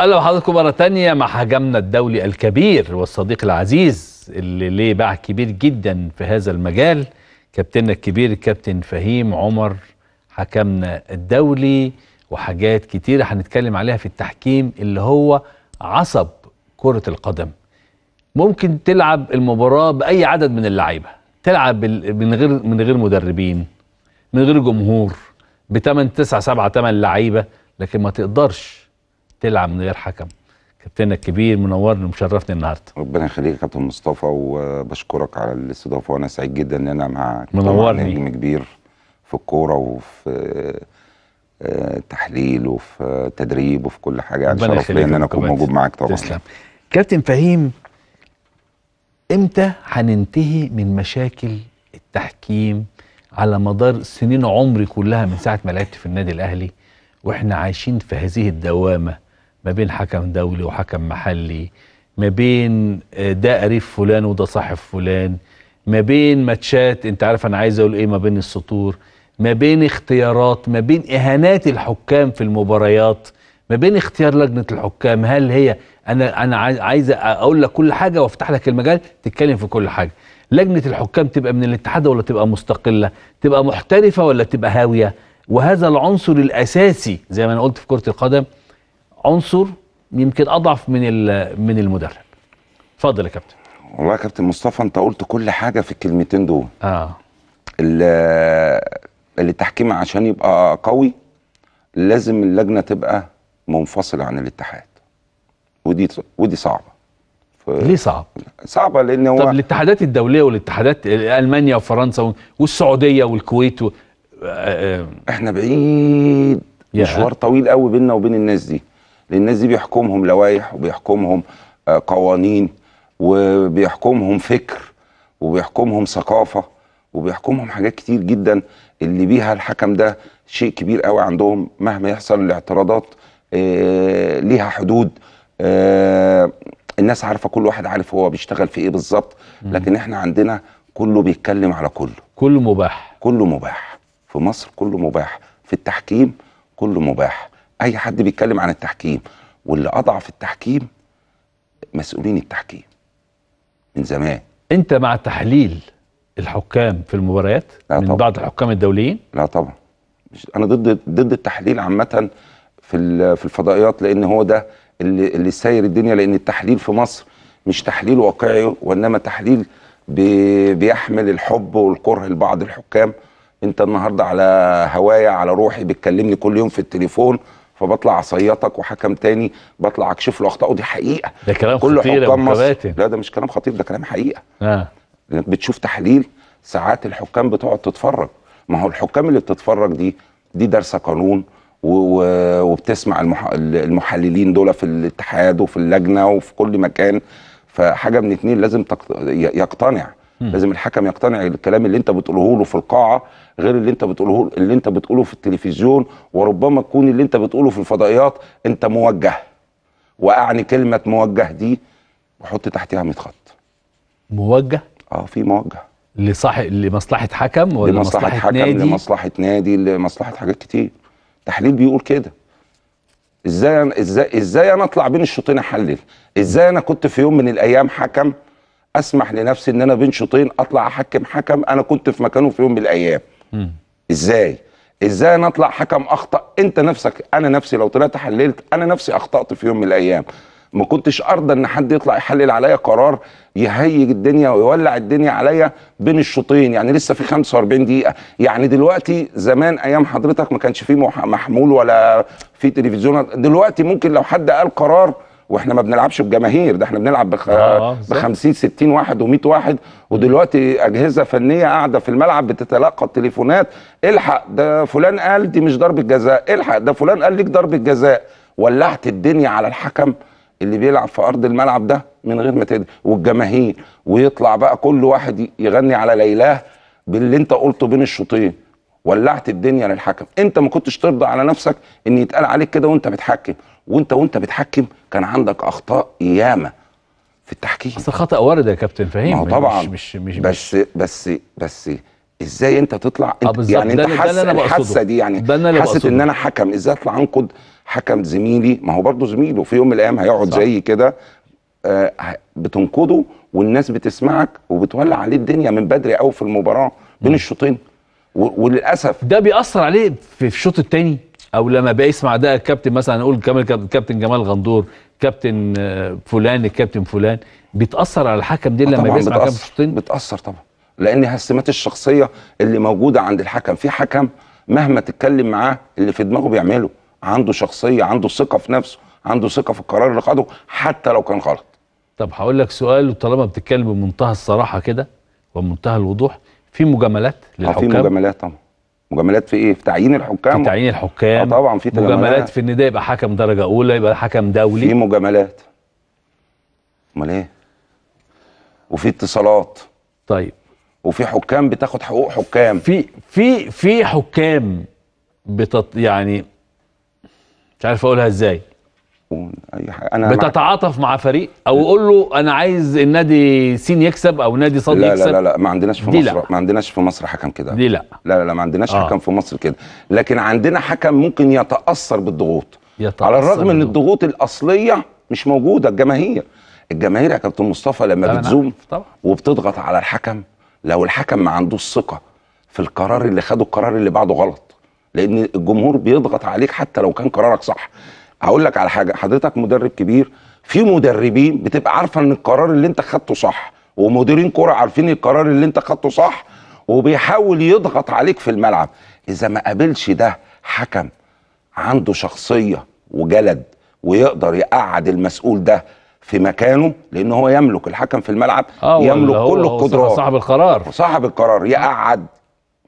اهلا بحضراتكم مره تانية مع حجمنا الدولي الكبير والصديق العزيز اللي ليه باع كبير جدا في هذا المجال كابتننا الكبير كابتن فهيم عمر حكمنا الدولي وحاجات كتيرة هنتكلم عليها في التحكيم اللي هو عصب كرة القدم ممكن تلعب المباراة بأي عدد من اللعيبة تلعب من غير من غير مدربين من غير جمهور بتمن 9 7 8 لعيبة لكن ما تقدرش تلعب من غير حكم كابتننا الكبير منورني ومشرفني النهارده ربنا يخليك يا كابتن مصطفى وبشكرك على الاستضافه وانا سعيد جدا ان انا مع منورني نجم كبير في الكوره وفي آه، تحليل وفي آه، تدريب وفي كل حاجه انا يعني شرف لي ان انا اكون موجود معاك طبعا تسلم كابتن فهيم امتى هننتهي من مشاكل التحكيم على مدار سنين عمري كلها من ساعه ما لعبت في النادي الاهلي واحنا عايشين في هذه الدوامه ما بين حكم دولي وحكم محلي ما بين آه، ده قريب فلان وده صاحب فلان ما بين ماتشات انت عارف انا عايز اقول ايه ما بين السطور ما بين اختيارات ما بين اهانات الحكام في المباريات ما بين اختيار لجنه الحكام هل هي انا انا عايز اقول لك كل حاجه وافتح لك المجال تتكلم في كل حاجه لجنه الحكام تبقى من الاتحاد ولا تبقى مستقله تبقى محترفه ولا تبقى هاويه وهذا العنصر الاساسي زي ما انا قلت في كره القدم عنصر يمكن اضعف من من المدرب اتفضل يا كابتن والله يا كابتن مصطفى انت قلت كل حاجه في الكلمتين دول اه التحكيم عشان يبقى قوي لازم اللجنه تبقى منفصله عن الاتحاد ودي ودي صعبه ف... ليه صعب؟ صعبه لان هو طب الاتحادات الدوليه والاتحادات المانيا وفرنسا والسعوديه والكويت و... آه، آه، آه. احنا بعيد مشوار طويل قوي بيننا وبين الناس دي للناس دي بيحكمهم لوائح وبيحكمهم آه، قوانين وبيحكمهم فكر وبيحكمهم ثقافه وبيحكمهم حاجات كتير جدا اللي بيها الحكم ده شيء كبير قوي عندهم مهما يحصل الاعتراضات آه، ليها حدود آه، الناس عارفه كل واحد عارف هو بيشتغل في ايه بالظبط لكن احنا عندنا كله بيتكلم على كله كله مباح كله مباح في مصر كله مباح في التحكيم كله مباح اي حد بيتكلم عن التحكيم واللي اضعف التحكيم مسؤولين التحكيم من زمان انت مع تحليل الحكام في المباريات لا من طبعًا. بعض الحكام الدوليين لا طبعا انا ضد ضد التحليل عامه في في الفضائيات لان هو ده اللي اللي ساير الدنيا لان التحليل في مصر مش تحليل واقعي وانما تحليل بي بيحمل الحب والكره لبعض الحكام انت النهارده على هوايا على روحي بتكلمني كل يوم في التليفون فبطلع صيطك وحكم تاني بطلع اكشف له اخطائه دي حقيقه ده كلام كل خطير حكام مصر لا ده مش كلام خطير ده كلام حقيقه اه بتشوف تحليل ساعات الحكام بتقعد تتفرج ما هو الحكام اللي بتتفرج دي دي دارسه قانون وبتسمع المح... المحللين دول في الاتحاد وفي اللجنه وفي كل مكان فحاجه من اتنين لازم تق... يقتنع مم. لازم الحكم يقتنع الكلام اللي انت بتقوله له في القاعه غير اللي انت بتقوله اللي انت بتقوله في التلفزيون وربما تكون اللي انت بتقوله في الفضائيات انت موجه واعني كلمه موجه دي وحط تحتها 100 خط موجه اه في موجه لصح لمصلحه حكم ولا لمصلحه مصلحة حكم نادي؟ لمصلحه نادي لمصلحه حاجات كتير تحليل بيقول كده ازاي ازاي ازاي انا اطلع بين الشوطين احلل ازاي انا كنت في يوم من الايام حكم اسمح لنفسي ان انا بين شوطين اطلع احكم حكم انا كنت في مكانه في يوم من الايام م. ازاي ازاي انا اطلع حكم اخطا انت نفسك انا نفسي لو طلعت حللت انا نفسي اخطات في يوم من الايام ما كنتش ارضى ان حد يطلع يحلل عليا قرار يهيج الدنيا ويولع الدنيا عليا بين الشوطين يعني لسه في 45 دقيقه يعني دلوقتي زمان ايام حضرتك ما كانش فيه محمول ولا في تلفزيون دلوقتي ممكن لو حد قال قرار واحنا ما بنلعبش بجماهير ده احنا بنلعب بخ... آه ب 50 60 واحد و100 واحد ودلوقتي اجهزه فنيه قاعده في الملعب بتتلقى التليفونات الحق ده فلان قال دي مش ضربه جزاء الحق ده فلان قال ليك ضربه جزاء ولعت الدنيا على الحكم اللي بيلعب في ارض الملعب ده من غير ما تدري والجماهير ويطلع بقى كل واحد يغني على ليلاه باللي انت قلته بين الشوطين ولعت الدنيا للحكم انت ما كنتش ترضى على نفسك ان يتقال عليك كده وانت بتحكم وانت وانت بتحكم كان عندك اخطاء ياما في التحكيم اصل خطا وارد يا كابتن فهيم طبعا مش مش, مش بس بس بس ازاي انت تطلع آه، انت يعني انت حاسس الحاسه دي يعني حاسس ان انا حكم ازاي اطلع انقد حكم زميلي ما هو برضه زميله في يوم من الايام هيقعد زي كده آه بتنقده والناس بتسمعك وبتولع عليه الدنيا من بدري قوي في المباراه بين الشوطين وللاسف ده بيأثر عليه في الشوط الثاني او لما بيسمع ده الكابتن مثلا نقول كابتن جمال غندور كابتن آه، فلان الكابتن فلان بيتاثر على الحكم دي آه، لما بيسمع كابتن شوطين بتاثر طبعا لان السمات الشخصيه اللي موجوده عند الحكم في حكم مهما تتكلم معاه اللي في دماغه بيعمله عنده شخصيه عنده ثقه في نفسه عنده ثقه في القرار اللي خده حتى لو كان غلط طب هقول لك سؤال طالما بتتكلم بمنتهى الصراحه كده ومنتهى الوضوح في مجاملات آه، للحكام في مجاملات طبعا مجاملات في ايه في تعيين الحكام في تعيين الحكام اه طبعا في مجاملات في ان ده يبقى حكم درجه اولى يبقى حكم دولي في مجاملات امال ايه وفي اتصالات طيب وفي حكام بتاخد حقوق حكام في في في حكام بتط يعني مش عارف اقولها ازاي اي حاجه انا بتتعاطف مع... فريق او قول له انا عايز النادي سين يكسب او نادي صاد يكسب لا لا لا ما عندناش في مصر ما عندناش في مصر حكم كده دي لا لا لا, ما عندناش آه. حكم في مصر كده لكن عندنا حكم ممكن يتاثر بالضغوط يتأثر على الرغم ان الضغوط الاصليه مش موجوده الجماهير الجماهير يا كابتن مصطفى لما بتزوم وبتضغط على الحكم لو الحكم ما عندوش ثقه في القرار اللي خده القرار اللي بعده غلط لان الجمهور بيضغط عليك حتى لو كان قرارك صح هقول لك على حاجه حضرتك مدرب كبير في مدربين بتبقى عارفه ان القرار اللي انت خدته صح ومديرين كرة عارفين القرار اللي انت خدته صح وبيحاول يضغط عليك في الملعب اذا ما قابلش ده حكم عنده شخصيه وجلد ويقدر يقعد المسؤول ده في مكانه لان هو يملك الحكم في الملعب آه يملك كل القدرات صاحب القرار صاحب القرار يقعد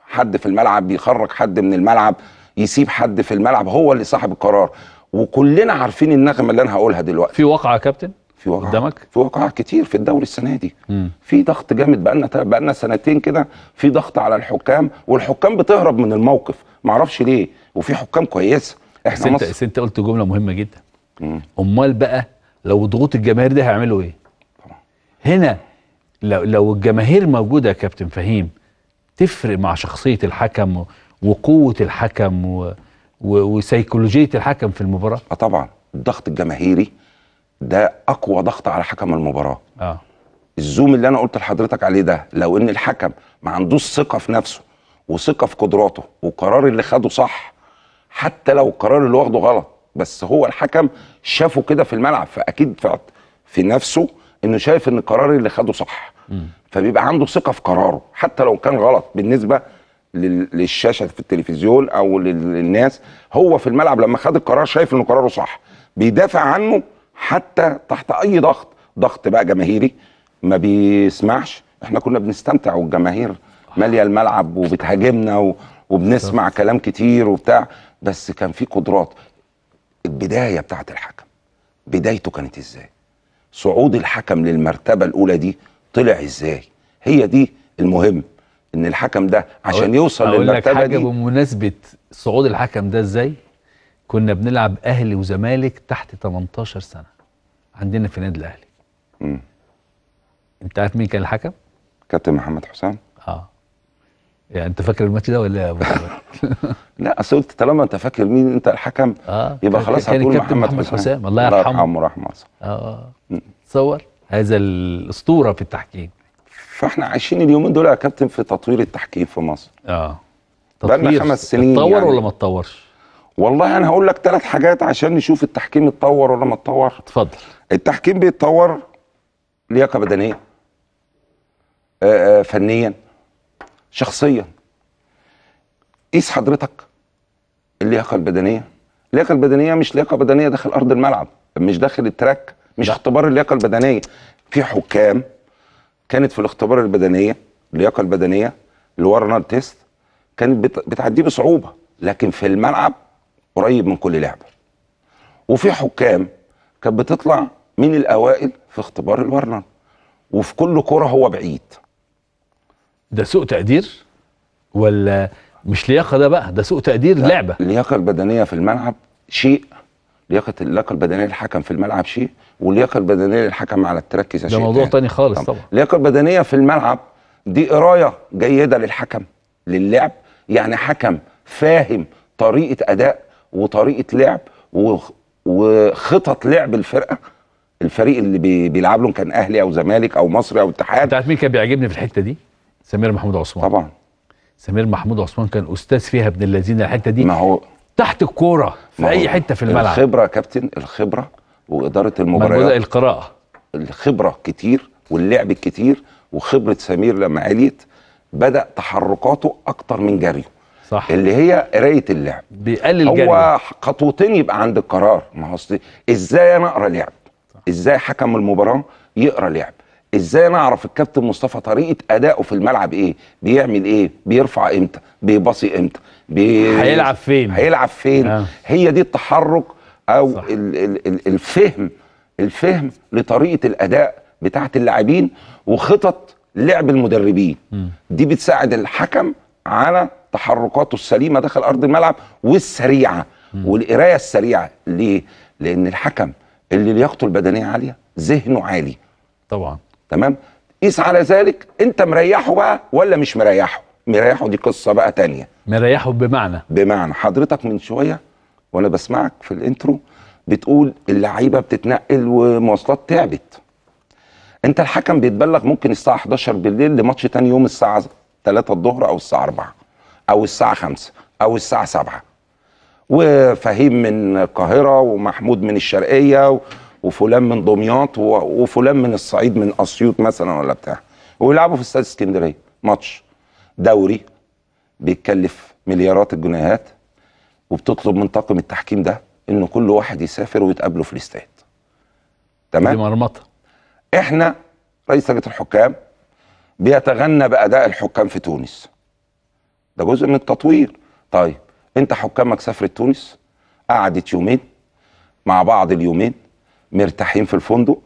حد في الملعب بيخرج حد من الملعب يسيب حد في الملعب هو اللي صاحب القرار وكلنا عارفين النغمه اللي انا هقولها دلوقتي في واقعه يا كابتن في واقعه قدامك في واقعه كتير في الدوري السنه دي مم. في ضغط جامد بقى لنا بقى لنا سنتين كده في ضغط على الحكام والحكام بتهرب من الموقف معرفش ليه وفي حكام كويسه احنا سنت مصر انت قلت جمله مهمه جدا مم. امال بقى لو ضغوط الجماهير دي هيعملوا ايه هنا لو لو الجماهير موجوده يا كابتن فهيم تفرق مع شخصيه الحكم وقوه الحكم و... وسيكولوجيه الحكم في المباراه اه طبعا الضغط الجماهيري ده اقوى ضغط على حكم المباراه اه الزوم اللي انا قلت لحضرتك عليه ده لو ان الحكم ما عندوش ثقه في نفسه وثقه في قدراته وقرار اللي خده صح حتى لو القرار اللي واخده غلط بس هو الحكم شافه كده في الملعب فاكيد في, في نفسه انه شايف ان القرار اللي خده صح م. فبيبقى عنده ثقه في قراره حتى لو كان غلط بالنسبه للشاشه في التلفزيون او للناس هو في الملعب لما خد القرار شايف ان قراره صح بيدافع عنه حتى تحت اي ضغط ضغط بقى جماهيري ما بيسمعش احنا كنا بنستمتع والجماهير ماليه الملعب وبتهاجمنا وبنسمع كلام كتير وبتاع بس كان في قدرات البدايه بتاعت الحكم بدايته كانت ازاي صعود الحكم للمرتبه الاولى دي طلع ازاي هي دي المهم ان الحكم ده عشان يوصل للمرتبه دي بمناسبه صعود الحكم ده ازاي كنا بنلعب اهلي وزمالك تحت 18 سنه عندنا في النادي الاهلي امم انت عارف مين كان الحكم كابتن محمد حسام اه يعني انت فاكر الماتش ده ولا لا اصل قلت طالما انت فاكر مين انت الحكم آه. يبقى خلاص هتقول محمد, محمد حسام. حسام الله يرحمه الله يرحمه ورحمه اه تصور هذا الاسطوره في التحكيم فاحنا عايشين اليومين دول يا كابتن في تطوير التحكيم في مصر اه بقالنا خمس سنين اتطور يعني. ولا ما اتطورش والله انا هقول لك ثلاث حاجات عشان نشوف التحكيم اتطور ولا ما اتطور اتفضل التحكيم بيتطور لياقه بدنيه آآ آه، آآ آه، فنيا شخصيا قيس حضرتك اللياقه البدنيه اللياقه البدنيه مش لياقه بدنيه داخل ارض الملعب مش داخل التراك مش اختبار اللياقه البدنيه في حكام كانت في الاختبار البدنيه اللياقه البدنيه الورنر تيست كانت بتعديه بصعوبه لكن في الملعب قريب من كل لعبه وفي حكام كانت بتطلع من الاوائل في اختبار الورنر وفي كل كره هو بعيد ده سوء تقدير ولا مش لياقه ده بقى ده سوء تقدير لعبه اللياقه البدنيه في الملعب شيء لياقه اللياقه البدنيه للحكم في الملعب شيء واللياقه البدنيه للحكم على التركيز ده موضوع تاني, تاني خالص طبعا اللياقه البدنيه في الملعب دي قرايه جيده للحكم للعب يعني حكم فاهم طريقه اداء وطريقه لعب وخطط لعب الفرقه الفريق اللي بيلعب لهم كان اهلي او زمالك او مصري او اتحاد انت عارف مين كان بيعجبني في الحته دي؟ سمير محمود عثمان طبعا سمير محمود عثمان كان استاذ فيها ابن الذين الحته دي ما هو تحت الكوره في اي حته في الملعب الخبره يا كابتن الخبره واداره المباريات القراءه الخبره كتير واللعب كتير وخبره سمير لما عليت بدا تحركاته اكتر من جريه صح اللي هي قرايه اللعب بيقلل هو خطوتين يبقى عند القرار ما هو ازاي انا اقرا لعب ازاي حكم المباراه يقرا لعب ازاي انا اعرف الكابتن مصطفى طريقه اداؤه في الملعب ايه بيعمل ايه بيرفع امتى بيباصي امتى هيلعب فين هيلعب فين آه. هي دي التحرك او الـ الـ الـ الفهم الفهم لطريقه الاداء بتاعه اللاعبين وخطط لعب المدربين م. دي بتساعد الحكم على تحركاته السليمه داخل ارض الملعب والسريعه م. والقرايه السريعه ليه لان الحكم اللي لياقته البدنيه عاليه ذهنه عالي طبعا تمام قيس على ذلك انت مريحه بقى ولا مش مريحه مريحه دي قصه بقى تانية مريحه بمعنى بمعنى حضرتك من شويه وانا بسمعك في الانترو بتقول اللعيبه بتتنقل ومواصلات تعبت انت الحكم بيتبلغ ممكن الساعه 11 بالليل لماتش تاني يوم الساعه 3 الظهر او الساعه 4 او الساعه 5 او الساعه 7 وفهيم من القاهره ومحمود من الشرقيه وفلان من دمياط وفلان من الصعيد من اسيوط مثلا ولا بتاع ويلعبوا في استاد اسكندريه ماتش دوري بيتكلف مليارات الجنيهات وبتطلب من طاقم التحكيم ده انه كل واحد يسافر ويتقابله في الاستاد تمام دي مرمطه احنا رئيس لجنه الحكام بيتغنى باداء الحكام في تونس ده جزء من التطوير طيب انت حكامك سافرت تونس قعدت يومين مع بعض اليومين مرتاحين في الفندق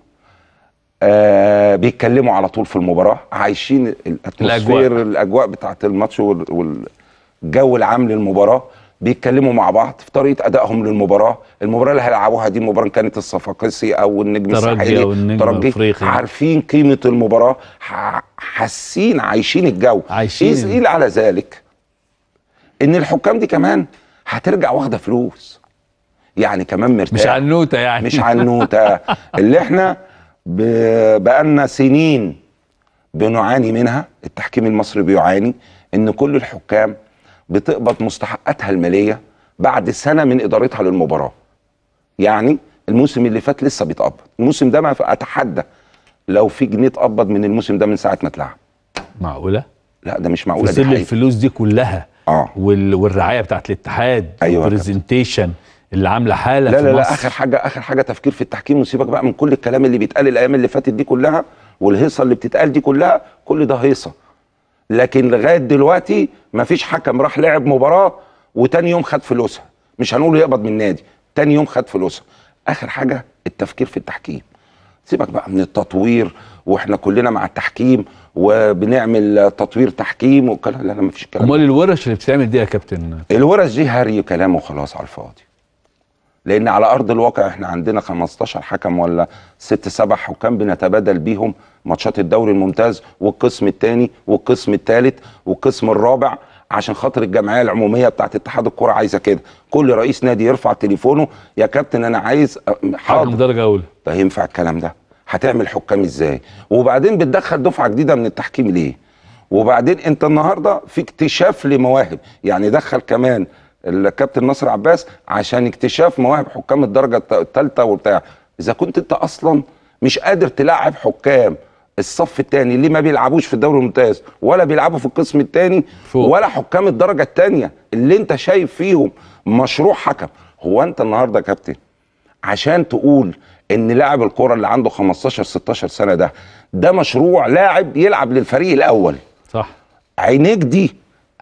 آه بيتكلموا على طول في المباراه عايشين الاتموسفير الاجواء بتاعه الماتش والجو العام للمباراه بيتكلموا مع بعض في طريقه ادائهم للمباراه المباراه اللي هيلعبوها دي المباراه كانت الصفاقسي او النجم الساحلي الترجي عارفين قيمه المباراه حاسين عايشين الجو عايشين إيه على ذلك ان الحكام دي كمان هترجع واخده فلوس يعني كمان مرتاح مش عنوته يعني مش عنوته اللي احنا بقالنا سنين بنعاني منها التحكيم المصري بيعاني ان كل الحكام بتقبض مستحقاتها الماليه بعد سنه من ادارتها للمباراه يعني الموسم اللي فات لسه بيتقبض الموسم ده ما اتحدى لو في جنيه اتقبض من الموسم ده من ساعه ما اتلعب معقوله لا ده مش معقوله في دي الفلوس دي كلها اه والرعايه بتاعت الاتحاد أيوة والبرزنتيشن اللي عامله حاله لا في لا مصر. لا اخر حاجه اخر حاجه تفكير في التحكيم وسيبك بقى من كل الكلام اللي بيتقال الايام اللي فاتت دي كلها والهيصه اللي بتتقال دي كلها كل ده هيصه لكن لغايه دلوقتي ما فيش حكم راح لعب مباراه وتاني يوم خد فلوسها مش هنقول يقبض من النادي تاني يوم خد فلوسها اخر حاجه التفكير في التحكيم سيبك بقى من التطوير واحنا كلنا مع التحكيم وبنعمل تطوير تحكيم وكلام لا لا مفيش كلام امال الورش اللي بتتعمل دي يا كابتن الورش دي هري كلام وخلاص على الفاضي لان على ارض الواقع احنا عندنا 15 حكم ولا ست سبع حكام بنتبادل بيهم ماتشات الدوري الممتاز والقسم الثاني والقسم الثالث والقسم الرابع عشان خاطر الجمعيه العموميه بتاعه اتحاد الكره عايزه كده كل رئيس نادي يرفع تليفونه يا كابتن انا عايز حكم درجه اولى ده ينفع الكلام ده هتعمل حكام ازاي وبعدين بتدخل دفعه جديده من التحكيم ليه وبعدين انت النهارده في اكتشاف لمواهب يعني دخل كمان الكابتن ناصر عباس عشان اكتشاف مواهب حكام الدرجه الثالثه وبتاع اذا كنت انت اصلا مش قادر تلاعب حكام الصف الثاني اللي ما بيلعبوش في الدوري الممتاز ولا بيلعبوا في القسم الثاني ولا حكام الدرجه الثانيه اللي انت شايف فيهم مشروع حكم هو انت النهارده يا كابتن عشان تقول ان لاعب الكره اللي عنده 15 16 سنه ده ده مشروع لاعب يلعب للفريق الاول صح عينيك دي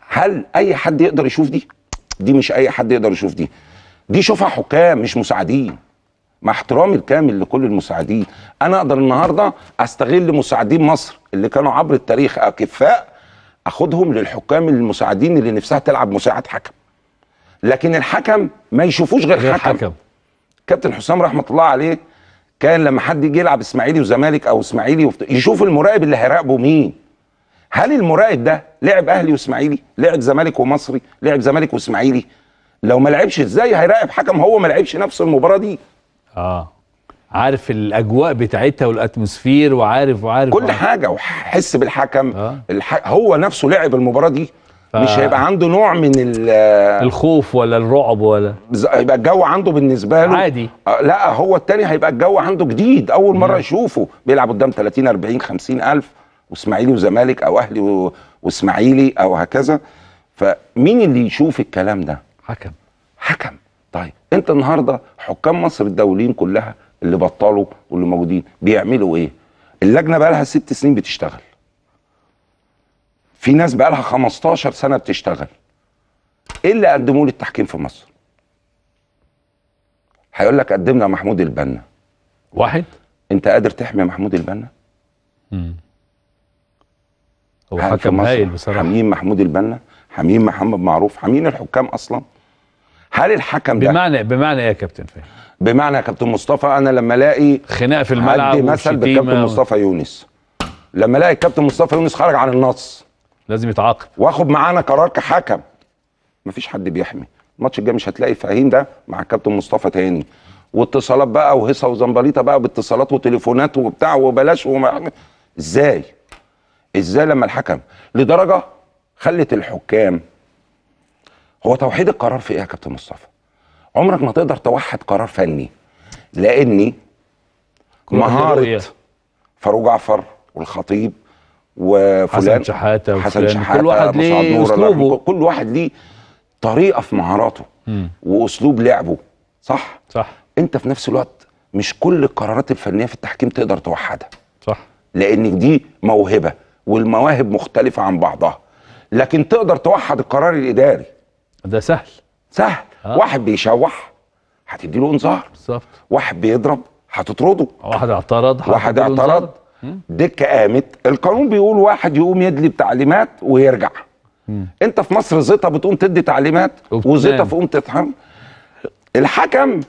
هل اي حد يقدر يشوف دي دي مش اي حد يقدر يشوف دي دي شوفها حكام مش مساعدين مع احترامي الكامل لكل المساعدين انا اقدر النهارده استغل مساعدين مصر اللي كانوا عبر التاريخ اكفاء اخدهم للحكام المساعدين اللي نفسها تلعب مساعد حكم لكن الحكم ما يشوفوش غير, غير حكم, حكم. كابتن حسام رحمه الله عليه كان لما حد يجي يلعب اسماعيلي وزمالك او اسماعيلي يشوف المراقب اللي هيراقبه مين هل المراقب ده لعب اهلي واسماعيلي لعب زمالك ومصري لعب زمالك واسماعيلي لو ما لعبش ازاي هيراقب حكم هو ما لعبش نفس المباراه دي اه عارف الاجواء بتاعتها والاتموسفير وعارف وعارف كل وعارف. حاجه وحس بالحكم آه. الح... هو نفسه لعب المباراه دي ف... مش هيبقى عنده نوع من الخوف ولا الرعب ولا هيبقى الجو عنده بالنسبه له عادي آه، لا هو التاني هيبقى الجو عنده جديد اول مره يشوفه بيلعب قدام 30 40 50 الف واسماعيلي وزمالك او اهلي واسماعيلي او هكذا فمين اللي يشوف الكلام ده حكم حكم طيب انت النهارده حكام مصر الدوليين كلها اللي بطلوا واللي موجودين بيعملوا ايه اللجنه بقى لها ست سنين بتشتغل في ناس بقى لها 15 سنه بتشتغل ايه اللي قدموه للتحكيم في مصر هيقول لك قدمنا محمود البنا واحد انت قادر تحمي محمود البنا امم هو حكم هايل بصراحه حميم محمود البنا حميم محمد معروف حميم الحكام اصلا هل الحكم ده بمعنى بمعنى ايه يا كابتن فهمي بمعنى يا كابتن مصطفى انا لما الاقي خناق في الملعب عندي مثل بالكابتن مصطفى يونس لما الاقي الكابتن مصطفى يونس خرج عن النص لازم يتعاقب واخد معانا قرار كحكم مفيش حد بيحمي الماتش الجاي مش هتلاقي فهيم ده مع الكابتن مصطفى تاني واتصالات بقى وهيصه وزمبليطه بقى باتصالات وتليفونات وبتاع وبلاش وما ازاي ازاي لما الحكم لدرجه خلت الحكام هو توحيد القرار في ايه يا كابتن مصطفى؟ عمرك ما تقدر توحد قرار فني لاني مهاره فاروق جعفر والخطيب وفلان حسن شحاته حسن شحاته كل واحد ليه اسلوبه كل واحد ليه طريقه في مهاراته واسلوب لعبه صح صح انت في نفس الوقت مش كل القرارات الفنيه في التحكيم تقدر توحدها صح لان دي موهبه والمواهب مختلفه عن بعضها لكن تقدر توحد القرار الاداري ده سهل سهل آه. واحد بيشوح هتدي له انذار بالظبط واحد بيضرب هتطرده واحد اعترض واحد اعترض دكه قامت القانون بيقول واحد يقوم يدلي بتعليمات ويرجع مم. انت في مصر زيطه بتقوم تدي تعليمات وزيطه تقوم تطحن الحكم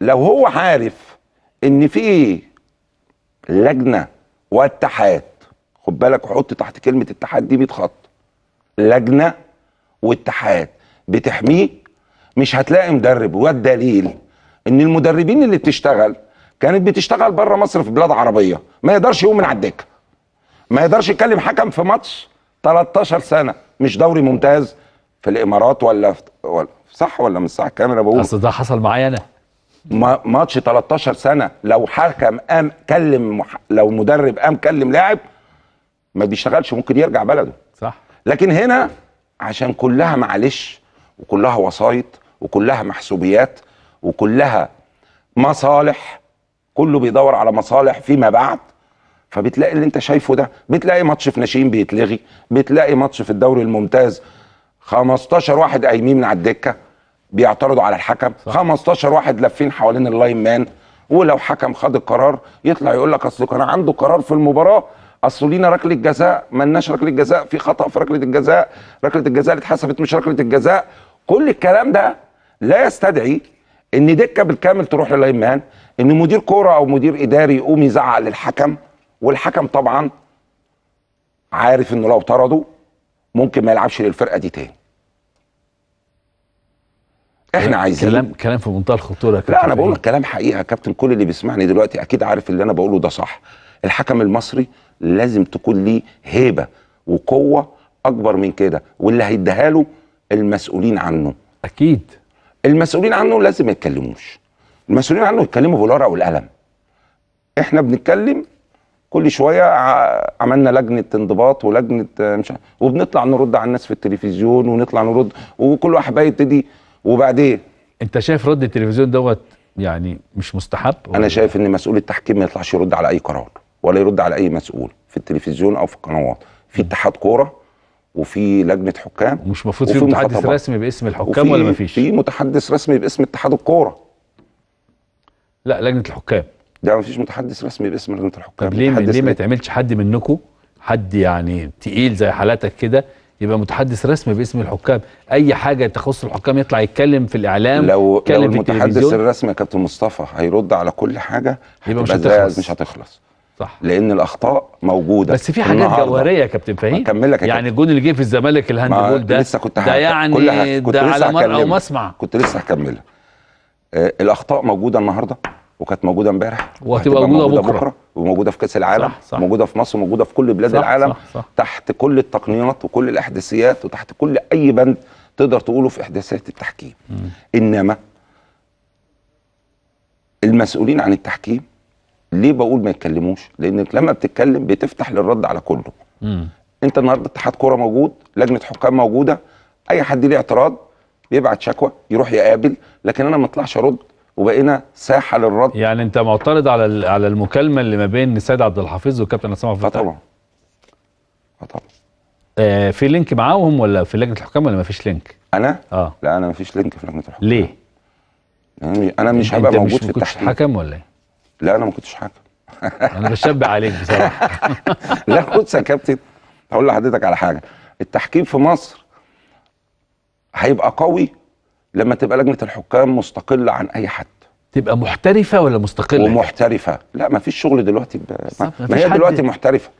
لو هو عارف ان في لجنه واتحاد بالك وحط تحت كلمه اتحاد دي 100 خط لجنه واتحاد بتحميه مش هتلاقي مدرب والدليل ان المدربين اللي بتشتغل كانت بتشتغل بره مصر في بلاد عربيه ما يقدرش يقوم من على الدكه ما يقدرش يكلم حكم في ماتش 13 سنه مش دوري ممتاز في الامارات ولا في ولا صح ولا مش صح الكاميرا بقول اصل ده حصل معايا انا ماتش 13 سنه لو حكم قام كلم لو مدرب قام كلم لاعب ما بيشتغلش ممكن يرجع بلده صح لكن هنا عشان كلها معلش وكلها وسايط وكلها محسوبيات وكلها مصالح كله بيدور على مصالح فيما بعد فبتلاقي اللي انت شايفه ده بتلاقي ماتش في ناشئين بيتلغي بتلاقي ماتش في الدوري الممتاز 15 واحد قايمين من على الدكه بيعترضوا على الحكم صح. 15 واحد لافين حوالين اللاين مان ولو حكم خد القرار يطلع يقول لك اصل كان عنده قرار في المباراه اصل لينا ركله جزاء لناش ركله جزاء في خطا في ركله الجزاء ركله الجزاء اللي اتحسبت مش ركله الجزاء كل الكلام ده لا يستدعي ان دكه بالكامل تروح للايمان ان مدير كوره او مدير اداري يقوم يزعق للحكم والحكم طبعا عارف انه لو طرده ممكن ما يلعبش للفرقه دي تاني احنا عايزين كلام كلام في منتهى الخطوره كابتن لا انا بقول الكلام كلام حقيقه يا كابتن كل اللي بيسمعني دلوقتي اكيد عارف اللي انا بقوله ده صح الحكم المصري لازم تكون ليه هيبه وقوه اكبر من كده واللي هيديها له المسؤولين عنه اكيد المسؤولين عنه لازم ما يتكلموش المسؤولين عنه يتكلموا بالورقه والقلم احنا بنتكلم كل شويه عملنا لجنه انضباط ولجنه مش وبنطلع نرد على الناس في التلفزيون ونطلع نرد وكل واحد بقى يبتدي وبعدين انت شايف رد التلفزيون دوت يعني مش مستحب انا شايف ان مسؤول التحكيم ما يطلعش يرد على اي قرار ولا يرد على اي مسؤول في التلفزيون او في القنوات في اتحاد كوره وفي لجنه حكام مش المفروض في متحدث رسمي باسم الحكام ولا مفيش في متحدث رسمي باسم اتحاد الكوره لا لجنه الحكام ده مفيش متحدث رسمي باسم لجنه الحكام طب ليه ليه ما إيه؟ يتعملش حد منكم حد يعني تقيل زي حالاتك كده يبقى متحدث رسمي باسم الحكام اي حاجه تخص الحكام يطلع يتكلم في الاعلام لو لو المتحدث الرسمي يا كابتن مصطفى هيرد على كل حاجه يبقى مش هتخلص مش هتخلص صح لان الاخطاء موجوده بس في حاجات جوهريه يا كابتن فهيم اكمل لك يعني الجون اللي جه في الزمالك الهاند بول ده لسه كنت ده يعني كنت ده على مرأى ومسمع كنت لسه هكملها آه الاخطاء موجوده النهارده وكانت موجوده امبارح وهتبقى موجوده بكره, بكرة وموجوده في كاس العالم صح صح موجوده في مصر وموجوده في كل بلاد صح العالم صح صح تحت كل التقنيات وكل الاحداثيات وتحت كل اي بند تقدر تقوله في احداثيات التحكيم انما المسؤولين عن التحكيم ليه بقول ما يتكلموش؟ لانك لما بتتكلم بتفتح للرد على كله. مم. انت النهارده اتحاد كوره موجود، لجنه حكام موجوده، اي حد ليه اعتراض بيبعت شكوى يروح يقابل، لكن انا ما اطلعش ارد وبقينا ساحه للرد. يعني انت معترض على على المكالمه اللي ما بين السيد عبد الحفيظ والكابتن عصام عبد آه، طبعا. آه، طبعا. آه في لينك معاهم ولا في لجنه الحكام ولا ما فيش لينك؟ انا؟ اه لا انا ما فيش لينك في لجنه الحكام. ليه؟ يعني انا مش هبقى موجود في التحكيم. انت مش حكم ولا ايه؟ لا انا ما كنتش حاكم انا بشبع عليك بصراحه لا خد يا كابتن هقول لحضرتك على حاجه التحكيم في مصر هيبقى قوي لما تبقى لجنه الحكام مستقله عن اي حد تبقى محترفه ولا مستقله ومحترفه لا ما فيش شغل دلوقتي ب... ما, ما هي دلوقتي محترفه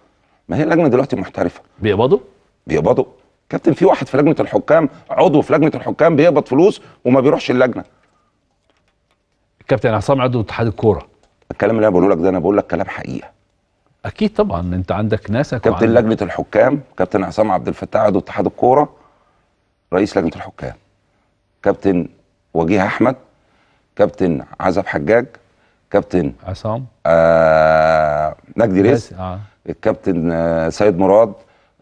ما هي اللجنه دلوقتي محترفه بيقبضوا بيقبضوا كابتن في واحد في لجنه الحكام عضو في لجنه الحكام بيقبض فلوس وما بيروحش اللجنه كابتن عصام عضو اتحاد الكوره الكلام اللي انا بقوله لك ده انا بقول لك كلام حقيقه اكيد طبعا انت عندك ناسك كابتن وعندك... لجنه الحكام كابتن عصام عبد الفتاح عضو اتحاد الكوره رئيس لجنه الحكام كابتن وجيه احمد كابتن عزب حجاج كابتن عصام آه نجدي رزق آه. الكابتن آه سيد مراد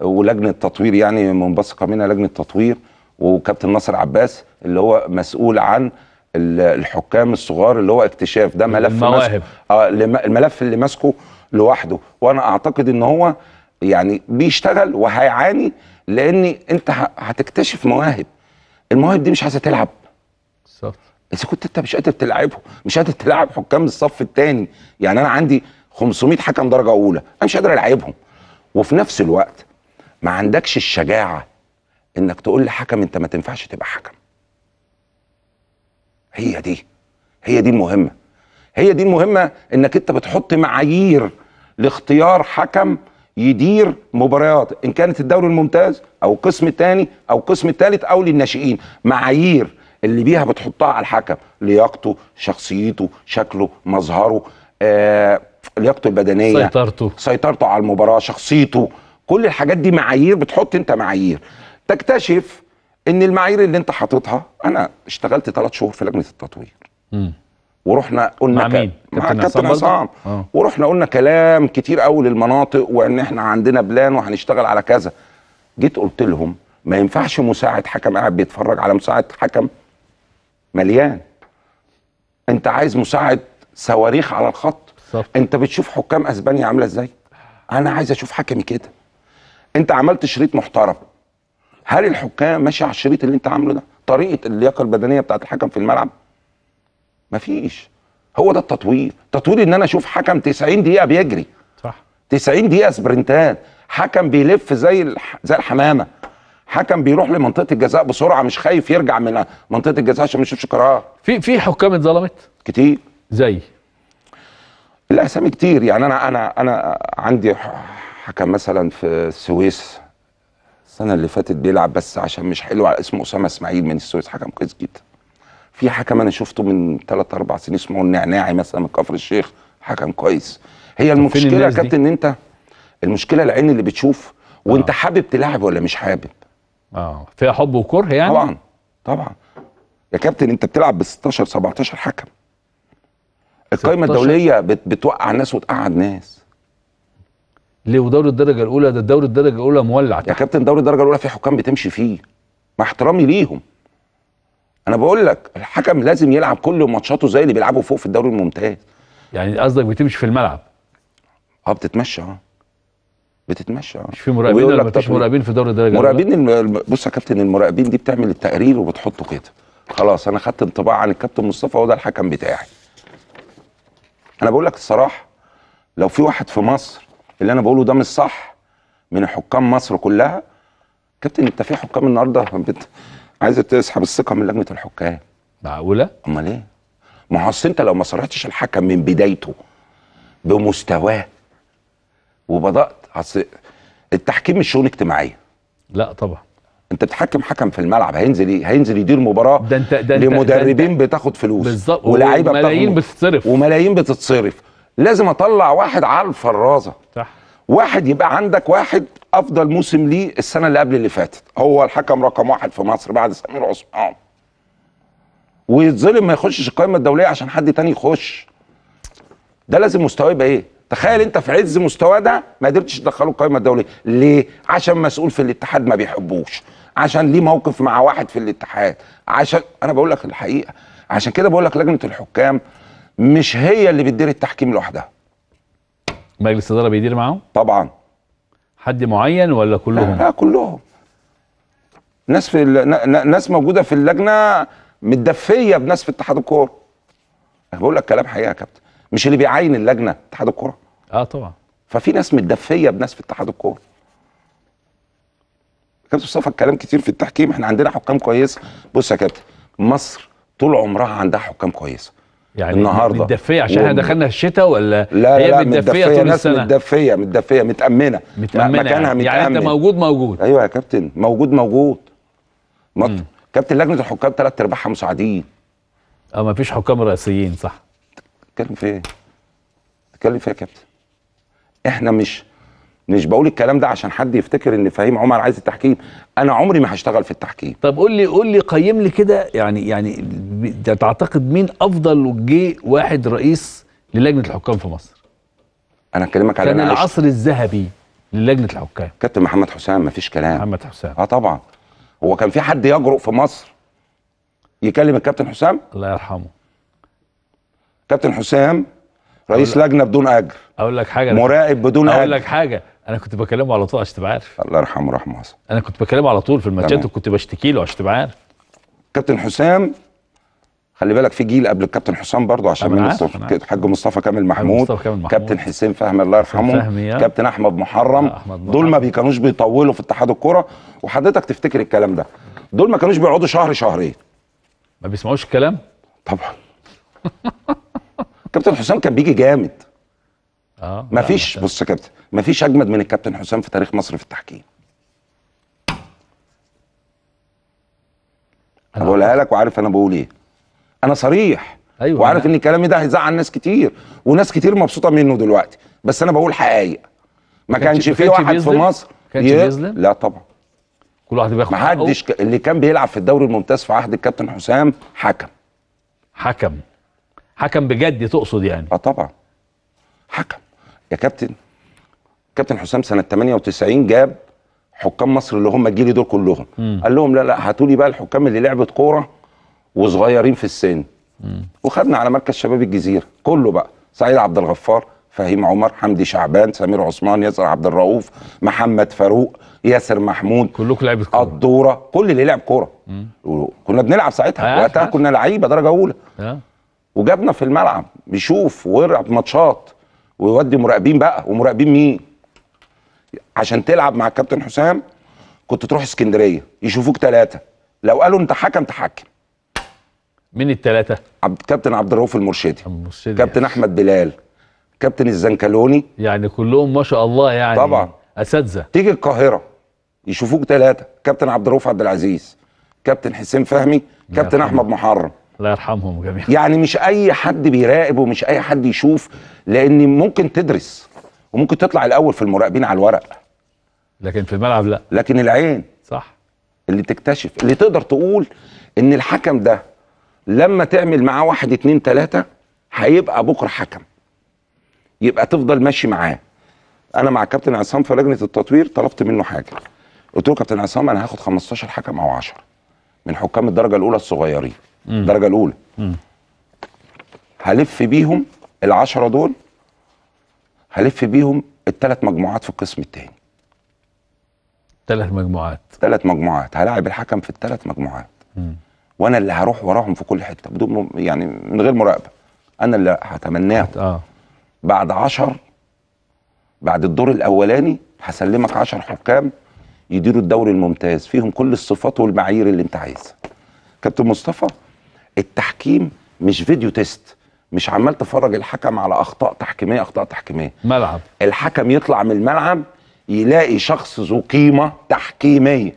ولجنه التطوير يعني منبثقه منها لجنه التطوير وكابتن ناصر عباس اللي هو مسؤول عن الحكام الصغار اللي هو اكتشاف ده ملف المواهب آه الملف اللي ماسكه لوحده وانا اعتقد ان هو يعني بيشتغل وهيعاني لان انت هتكتشف مواهب المواهب دي مش عايزه تلعب بالظبط اذا كنت انت مش قادر تلعبه مش قادر تلعب حكام الصف الثاني يعني انا عندي 500 حكم درجه اولى انا مش قادر العبهم وفي نفس الوقت ما عندكش الشجاعه انك تقول لحكم انت ما تنفعش تبقى حكم هي دي هي دي المهمه هي دي المهمه انك انت بتحط معايير لاختيار حكم يدير مباريات ان كانت الدوري الممتاز او القسم الثاني او القسم الثالث او للناشئين معايير اللي بيها بتحطها على الحكم لياقته شخصيته شكله مظهره آه، لياقته البدنيه سيطرته سيطرته على المباراه شخصيته كل الحاجات دي معايير بتحط انت معايير تكتشف ان المعايير اللي انت حاططها انا اشتغلت ثلاث شهور في لجنه التطوير امم ورحنا قلنا مع مين؟ مع كابتن عصام آه. ورحنا قلنا كلام كتير قوي للمناطق وان احنا عندنا بلان وهنشتغل على كذا جيت قلت لهم ما ينفعش مساعد حكم قاعد بيتفرج على مساعد حكم مليان انت عايز مساعد صواريخ على الخط صح. انت بتشوف حكام اسبانيا عامله ازاي انا عايز اشوف حكمي كده انت عملت شريط محترم هل الحكام ماشي على الشريط اللي انت عامله ده طريقه اللياقه البدنيه بتاعت الحكم في الملعب مفيش هو ده التطوير تطوير ان انا اشوف حكم 90 دقيقه بيجري صح 90 دقيقه سبرنتات حكم بيلف زي زي الحمامه حكم بيروح لمنطقه الجزاء بسرعه مش خايف يرجع من منطقه الجزاء عشان ما يشوفش قرار في في حكام اتظلمت كتير زي الاسامي كتير يعني انا انا انا عندي حكم مثلا في السويس السنه اللي فاتت بيلعب بس عشان مش حلو على اسمه اسامه اسماعيل من السويس حكم كويس جدا في حكم انا شفته من 3 4 سنين اسمه النعناعي مثلا من كفر الشيخ حكم كويس هي المشكله يا كابتن ان انت المشكله العين اللي بتشوف وانت آه. حابب تلاعب ولا مش حابب اه فيها حب وكره يعني طبعا طبعا يا كابتن انت بتلعب ب 16 17 حكم القائمه الدوليه بت... بتوقع ناس وتقعد ناس ليه ودوري الدرجه الاولى ده دوري الدرجه الاولى مولع يا كابتن دوري الدرجه الاولى في حكام بتمشي فيه مع احترامي ليهم انا بقول لك الحكم لازم يلعب كل ماتشاته زي اللي بيلعبوا فوق في الدوري الممتاز يعني قصدك بتمشي في الملعب اه بتتمشي اه بتتمشى آه. مش في مراقبين ولا مفيش مراقبين في دوري الدرجه مراقبين الم... بص يا كابتن المراقبين دي بتعمل التقرير وبتحطه كده خلاص انا خدت انطباع عن الكابتن مصطفى وده الحكم بتاعي انا بقول لك الصراحه لو في واحد في مصر اللي انا بقوله ده مش صح من حكام مصر كلها كابتن انت في حكام النهارده بت... عايزه تسحب الثقه من لجنه الحكام معقوله امال ايه ما هو انت لو ما صرحتش الحكم من بدايته بمستواه وبدات أصل التحكيم مش شؤون اجتماعيه لا طبعا انت بتحكم حكم في الملعب هينزل ايه هينزل يدير مباراه ده انت ده انت لمدربين ده انت بتاخد فلوس بالظبط ولاعيبه ملايين بتتصرف وملايين بتتصرف لازم اطلع واحد على الفرازه واحد يبقى عندك واحد افضل موسم ليه السنه اللي قبل اللي فاتت هو الحكم رقم واحد في مصر بعد سمير عثمان ويتظلم ما يخشش القائمه الدوليه عشان حد تاني يخش ده لازم مستواه يبقى ايه تخيل انت في عز مستواه ده ما قدرتش تدخله القائمه الدوليه ليه عشان مسؤول في الاتحاد ما بيحبوش عشان ليه موقف مع واحد في الاتحاد عشان انا بقول لك الحقيقه عشان كده بقول لك لجنه الحكام مش هي اللي بتدير التحكيم لوحدها مجلس الاداره بيدير معاهم؟ طبعا حد معين ولا كلهم؟ لا, لا كلهم ناس في ناس موجوده في اللجنه متدفيه بناس في اتحاد الكوره انا بقول لك كلام حقيقي يا كابتن مش اللي بيعين اللجنه اتحاد الكوره اه طبعا ففي ناس متدفيه بناس في اتحاد الكوره كابتن مصطفى الكلام كتير في التحكيم احنا عندنا حكام كويسه بص يا كابتن مصر طول عمرها عندها حكام كويسه يعني النهارده متدفيه عشان احنا و... دخلنا الشتاء ولا لا هي لا متدفيه طول لا السنه متدفيه متدفيه متامنه متامنه يعني. مكانها يعني. متامن يعني انت موجود موجود ايوه يا كابتن موجود موجود مط... كابتن لجنه الحكام ثلاث ارباعها مساعدين اه ما فيش حكام رئيسيين صح تتكلم في ايه؟ تتكلم في ايه يا كابتن؟ احنا مش مش بقول الكلام ده عشان حد يفتكر ان فهيم عمر عايز التحكيم انا عمري ما هشتغل في التحكيم طب قول لي قول لي قيم لي كده يعني يعني تعتقد مين افضل جه واحد رئيس للجنه الحكام في مصر انا اكلمك على كان العصر الذهبي للجنه الحكام كابتن محمد حسام مفيش كلام محمد حسام اه طبعا هو كان في حد يجرؤ في مصر يكلم الكابتن حسام الله يرحمه كابتن حسام رئيس لجنه بدون اجر اقول لك حاجه مراقب بدون اجر اقول لك حاجه انا كنت بكلمه على طول عشان تبقى عارف الله يرحمه رحمه حسن انا كنت بكلمه على طول في الماتشات وكنت بشتكي له عشان تبقى عارف كابتن حسام خلي بالك في جيل قبل الكابتن حسام برضه عشان مصطفى الحاج مصطفى كامل محمود كابتن حسين فهمي الله يرحمه كابتن احمد محرم دول ما بيكانوش بيطولوا في اتحاد الكوره وحضرتك تفتكر الكلام ده دول ما كانوش بيقعدوا شهر شهرين ما بيسمعوش الكلام طبعا كابتن حسام كان بيجي جامد اه مفيش بص يا كابتن مفيش اجمد من الكابتن حسام في تاريخ مصر في التحكيم انا بقولها لك وعارف انا بقول ايه انا صريح أيوة وعارف ان كلامي ده هيزعل ناس كتير وناس كتير مبسوطه منه دلوقتي بس انا بقول حقائق ما كانش, كانش في واحد بيزلم. في مصر كانش بيظلم لا طبعا كل واحد بياخد محدش ك... اللي كان بيلعب في الدوري الممتاز في عهد الكابتن حسام حكم حكم حكم بجد تقصد يعني اه طبعا حكم يا كابتن كابتن حسام سنه 98 جاب حكام مصر اللي هم الجيل دول كلهم مم. قال لهم لا لا هاتوا لي بقى الحكام اللي لعبت كوره وصغيرين في السن مم. وخدنا على مركز شباب الجزيره كله بقى سعيد عبد الغفار فهيم عمر حمدي شعبان سمير عثمان ياسر عبد الرؤوف محمد فاروق ياسر محمود كلكم لعبت كوره الدوره كل اللي لعب كوره كنا بنلعب ساعتها آه، وقتها آه. كنا لعيبه درجه اولى آه. وجابنا في الملعب بيشوف ويلعب ماتشات ويودي مراقبين بقى ومراقبين مين عشان تلعب مع الكابتن حسام كنت تروح اسكندريه يشوفوك ثلاثه لو قالوا انت حكم تحكم مين الثلاثه عبد كابتن عبد الرؤوف المرشدي المرشدي كابتن احمد بلال كابتن الزنكلوني يعني كلهم ما شاء الله يعني طبعا اساتذه تيجي القاهره يشوفوك ثلاثه كابتن عبد الرؤوف عبد العزيز كابتن حسين فهمي كابتن احمد محرم الله يرحمهم جميعا يعني مش اي حد بيراقب ومش اي حد يشوف لان ممكن تدرس وممكن تطلع الاول في المراقبين على الورق لكن في الملعب لا لكن العين صح اللي تكتشف اللي تقدر تقول ان الحكم ده لما تعمل معاه واحد اتنين تلاته هيبقى بكره حكم يبقى تفضل ماشي معاه انا مع كابتن عصام في لجنه التطوير طلبت منه حاجه قلت له كابتن عصام انا هاخد 15 حكم او 10 من حكام الدرجه الاولى الصغيرين الدرجه الاولى هلف بيهم العشرة دول هلف بيهم الثلاث مجموعات في القسم الثاني ثلاث مجموعات ثلاث مجموعات هلاعب الحكم في الثلاث مجموعات مم. وانا اللي هروح وراهم في كل حته بدون يعني من غير مراقبه انا اللي هتمناه آه. بعد 10 بعد الدور الاولاني هسلمك 10 حكام يديروا الدوري الممتاز فيهم كل الصفات والمعايير اللي انت عايزها كابتن مصطفى التحكيم مش فيديو تيست مش عمال تفرج الحكم على اخطاء تحكيميه اخطاء تحكيميه ملعب الحكم يطلع من الملعب يلاقي شخص ذو قيمه تحكيميه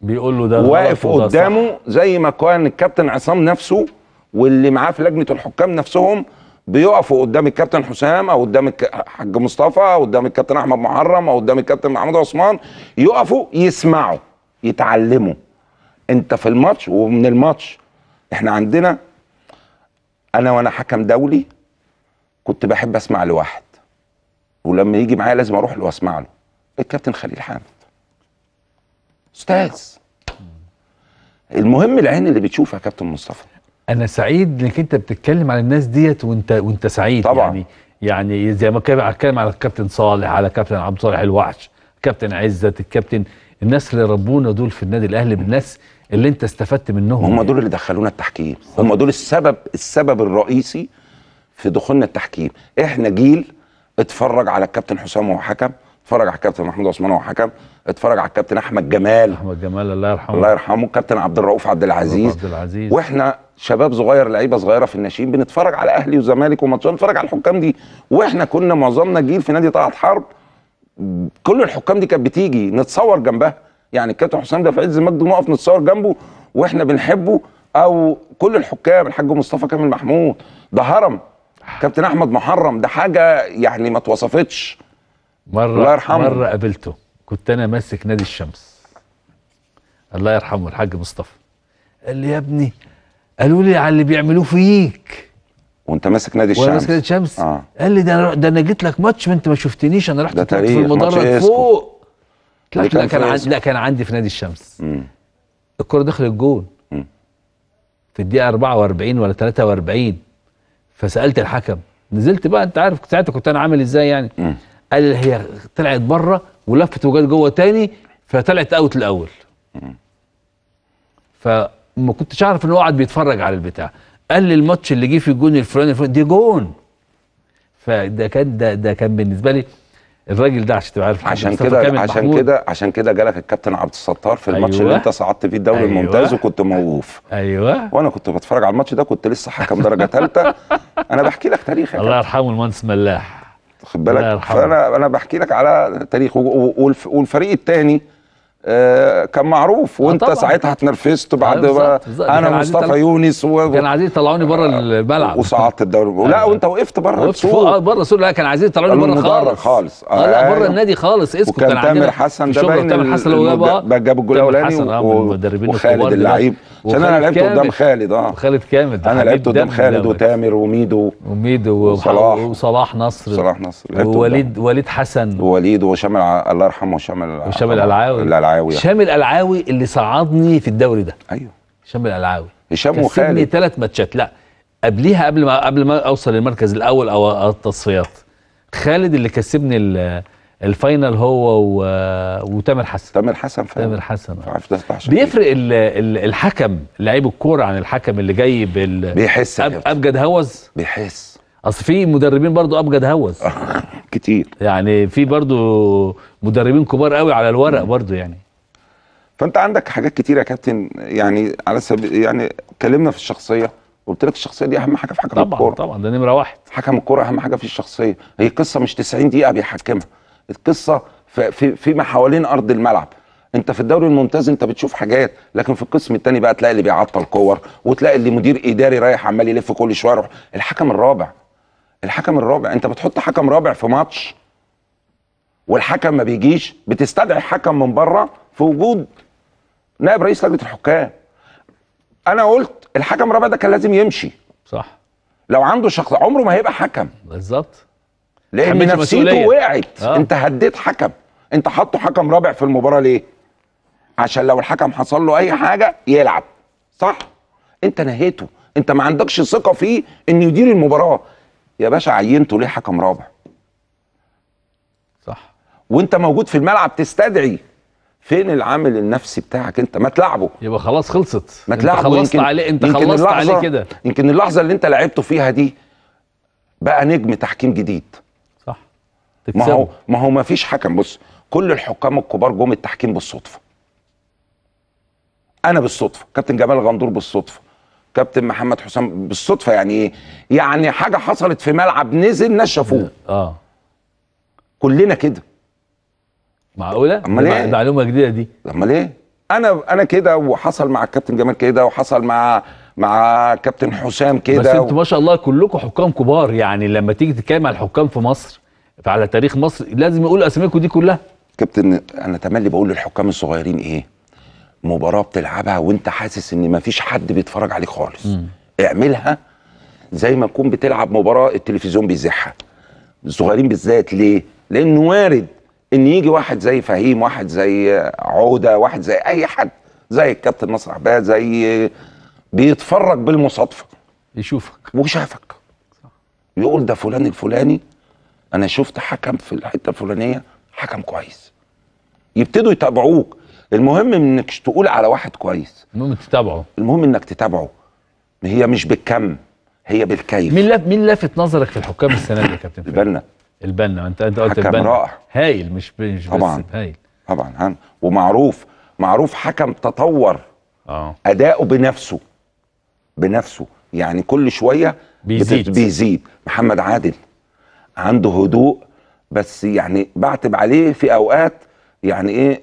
بيقول له ده واقف قدامه زي ما كان الكابتن عصام نفسه واللي معاه في لجنه الحكام نفسهم بيقفوا قدام الكابتن حسام او قدام الحاج مصطفى او قدام الكابتن احمد محرم او قدام الكابتن محمود عثمان يقفوا يسمعوا يتعلموا انت في الماتش ومن الماتش احنا عندنا انا وانا حكم دولي كنت بحب اسمع لواحد ولما يجي معايا لازم اروح له واسمع له الكابتن خليل حامد استاذ المهم العين اللي بتشوفها يا كابتن مصطفى انا سعيد انك انت بتتكلم على الناس ديت وانت وانت سعيد طبعا يعني يعني زي ما كان اتكلم على الكابتن صالح على كابتن عبد صالح الوحش كابتن عزت الكابتن الناس اللي ربونا دول في النادي الاهلي بالناس اللي انت استفدت منهم هم دول اللي دخلونا التحكيم هم دول السبب السبب الرئيسي في دخولنا التحكيم احنا جيل اتفرج على الكابتن حسام وهو حكم اتفرج على الكابتن محمود عثمان وهو حكم اتفرج على الكابتن احمد جمال احمد جمال الله يرحمه الله يرحمه كابتن عبد الرؤوف عبد العزيز عبد العزيز واحنا شباب صغير لعيبه صغيره في الناشئين بنتفرج على اهلي وزمالك وماتشات نتفرج على الحكام دي واحنا كنا معظمنا جيل في نادي طلعت حرب كل الحكام دي كانت بتيجي نتصور جنبها يعني الكابتن حسام ده في عز مجده نقف نتصور جنبه واحنا بنحبه او كل الحكام الحاج مصطفى كامل محمود ده هرم كابتن احمد محرم ده حاجه يعني ما اتوصفتش مره الله يرحمه مره قابلته كنت انا ماسك نادي الشمس الله يرحمه الحاج مصطفى قال لي يا ابني قالوا لي على اللي بيعملوه فيك وانت ماسك نادي الشمس وانا ماسك نادي الشمس آه. قال لي ده انا ده انا جيت لك ماتش ما انت ما شفتنيش انا رحت في المدرج إيه؟ فوق لا كان, عندي لا كان عندي في نادي الشمس الكره دخلت الجون في الدقيقه 44 ولا 43 فسالت الحكم نزلت بقى انت عارف ساعتها كنت انا عامل ازاي يعني مم. قال هي طلعت بره ولفت وجت جوه تاني فطلعت اوت الاول فما كنتش اعرف ان هو قاعد بيتفرج على البتاع قال لي الماتش اللي جه في الجون الفلاني الفلاني دي جون فده كان ده ده كان بالنسبه لي الراجل ده عشان تبقى عارف عشان كده عشان كده عشان كده جالك الكابتن عبد الستار في الماتش أيوة. اللي انت صعدت فيه الدوري أيوة. الممتاز وكنت موقوف ايوه وانا كنت بتفرج على الماتش ده كنت لسه حكم درجه ثالثه انا بحكي لك تاريخ الله يرحمه المهندس ملاح خد بالك فانا انا بحكي لك على تاريخ والفريق الثاني آه، كان معروف آه، وانت آه ساعتها اتنرفزت بعد بقى انا مصطفى يونس و... كان عايزين يطلعوني بره آه، الملعب وصعدت الدوري لا وانت وقفت بره وقفت بره السوق لا كان عايزين يطلعوني بره خالص خالص آه لا بره النادي خالص اسكت كان تامر حسن ده باين تامر حسن اللي جاب الجول الاولاني وخالد اللعيب عشان انا لعبت قدام خالد اه خالد كامل انا لعبت قدام خالد وتامر وميدو وميدو وصلاح وصلاح نصر صلاح نصر ووليد وليد حسن ووليد وهشام الله يرحمه هشام هشام العلاوي العلاوي هشام العلاوي اللي صعدني في الدوري ده ايوه هشام العلاوي هشام وخالد كسبني ثلاث ماتشات لا قبليها قبل ما قبل ما اوصل للمركز الاول او التصفيات خالد اللي كسبني الفاينل هو و... وتامر حسن تامر حسن فعلا تامر حسن بيفرق ال... ال... الحكم لعيب الكوره عن الحكم اللي جاي بال بيحس أب... ابجد هوز بيحس اصل في مدربين برضو ابجد هوز كتير يعني في برضو مدربين كبار قوي على الورق برضو يعني فانت عندك حاجات كتير يا كابتن يعني على سبيل يعني كلمنا في الشخصيه قلت لك الشخصيه دي اهم حاجه في حكم الكوره طبعا الكرة. طبعا ده نمره واحد حكم الكوره اهم حاجه في الشخصيه هي قصه مش 90 دقيقه بيحكمها القصه في فيما حوالين ارض الملعب انت في الدوري الممتاز انت بتشوف حاجات لكن في القسم الثاني بقى تلاقي اللي بيعطل كور وتلاقي اللي مدير اداري رايح عمال يلف كل شويه يروح الحكم الرابع الحكم الرابع انت بتحط حكم رابع في ماتش والحكم ما بيجيش بتستدعي حكم من بره في وجود نائب رئيس لجنه الحكام انا قلت الحكم الرابع ده كان لازم يمشي صح لو عنده شخص عمره ما هيبقى حكم بالظبط لان نفسيته وقعت آه. انت هديت حكم انت حطه حكم رابع في المباراه ليه عشان لو الحكم حصل له اي حاجه يلعب صح انت نهيته انت ما عندكش ثقه فيه انه يدير المباراه يا باشا عينته ليه حكم رابع صح وانت موجود في الملعب تستدعي فين العامل النفسي بتاعك انت ما تلعبه يبقى خلاص خلصت ما تلعبه خلصت يمكن عليه انت يمكن خلصت عليه كده يمكن اللحظه اللي انت لعبته فيها دي بقى نجم تحكيم جديد تكسبه. ما هو ما هو ما فيش حكم بص كل الحكام الكبار جم التحكيم بالصدفه انا بالصدفه كابتن جمال غندور بالصدفه كابتن محمد حسام بالصدفه يعني ايه يعني حاجه حصلت في ملعب نزل ناس شافوه اه كلنا كده معقوله امال ايه معلومه جديده دي امال ايه انا انا كده وحصل مع الكابتن جمال كده وحصل مع مع كابتن حسام كده بس انتوا ما شاء الله كلكم حكام كبار يعني لما تيجي تتكلم على الحكام في مصر فعلى تاريخ مصر لازم يقول اسماءكم دي كلها كابتن انا تملي بقول للحكام الصغيرين ايه مباراه بتلعبها وانت حاسس ان مفيش حد بيتفرج عليك خالص م. اعملها زي ما تكون بتلعب مباراه التلفزيون بيذيعها الصغيرين بالذات ليه لانه وارد ان يجي واحد زي فهيم واحد زي عوده واحد زي اي حد زي الكابتن نصر عباد زي بيتفرج بالمصادفه يشوفك وشافك يقول ده فلان الفلاني انا شفت حكم في الحته الفلانيه حكم كويس يبتدوا يتابعوك المهم انك تقول على واحد كويس المهم تتابعه المهم انك تتابعه هي مش بالكم هي بالكيف مين لف مين لافت نظرك في الحكام السنه دي يا كابتن البنا البنا انت انت قلت البنا رائع هايل مش مش طبعا بس هايل طبعا هان. ومعروف معروف حكم تطور اه اداؤه بنفسه بنفسه يعني كل شويه بيزيد بيزيد محمد عادل عنده هدوء بس يعني بعتب عليه في اوقات يعني ايه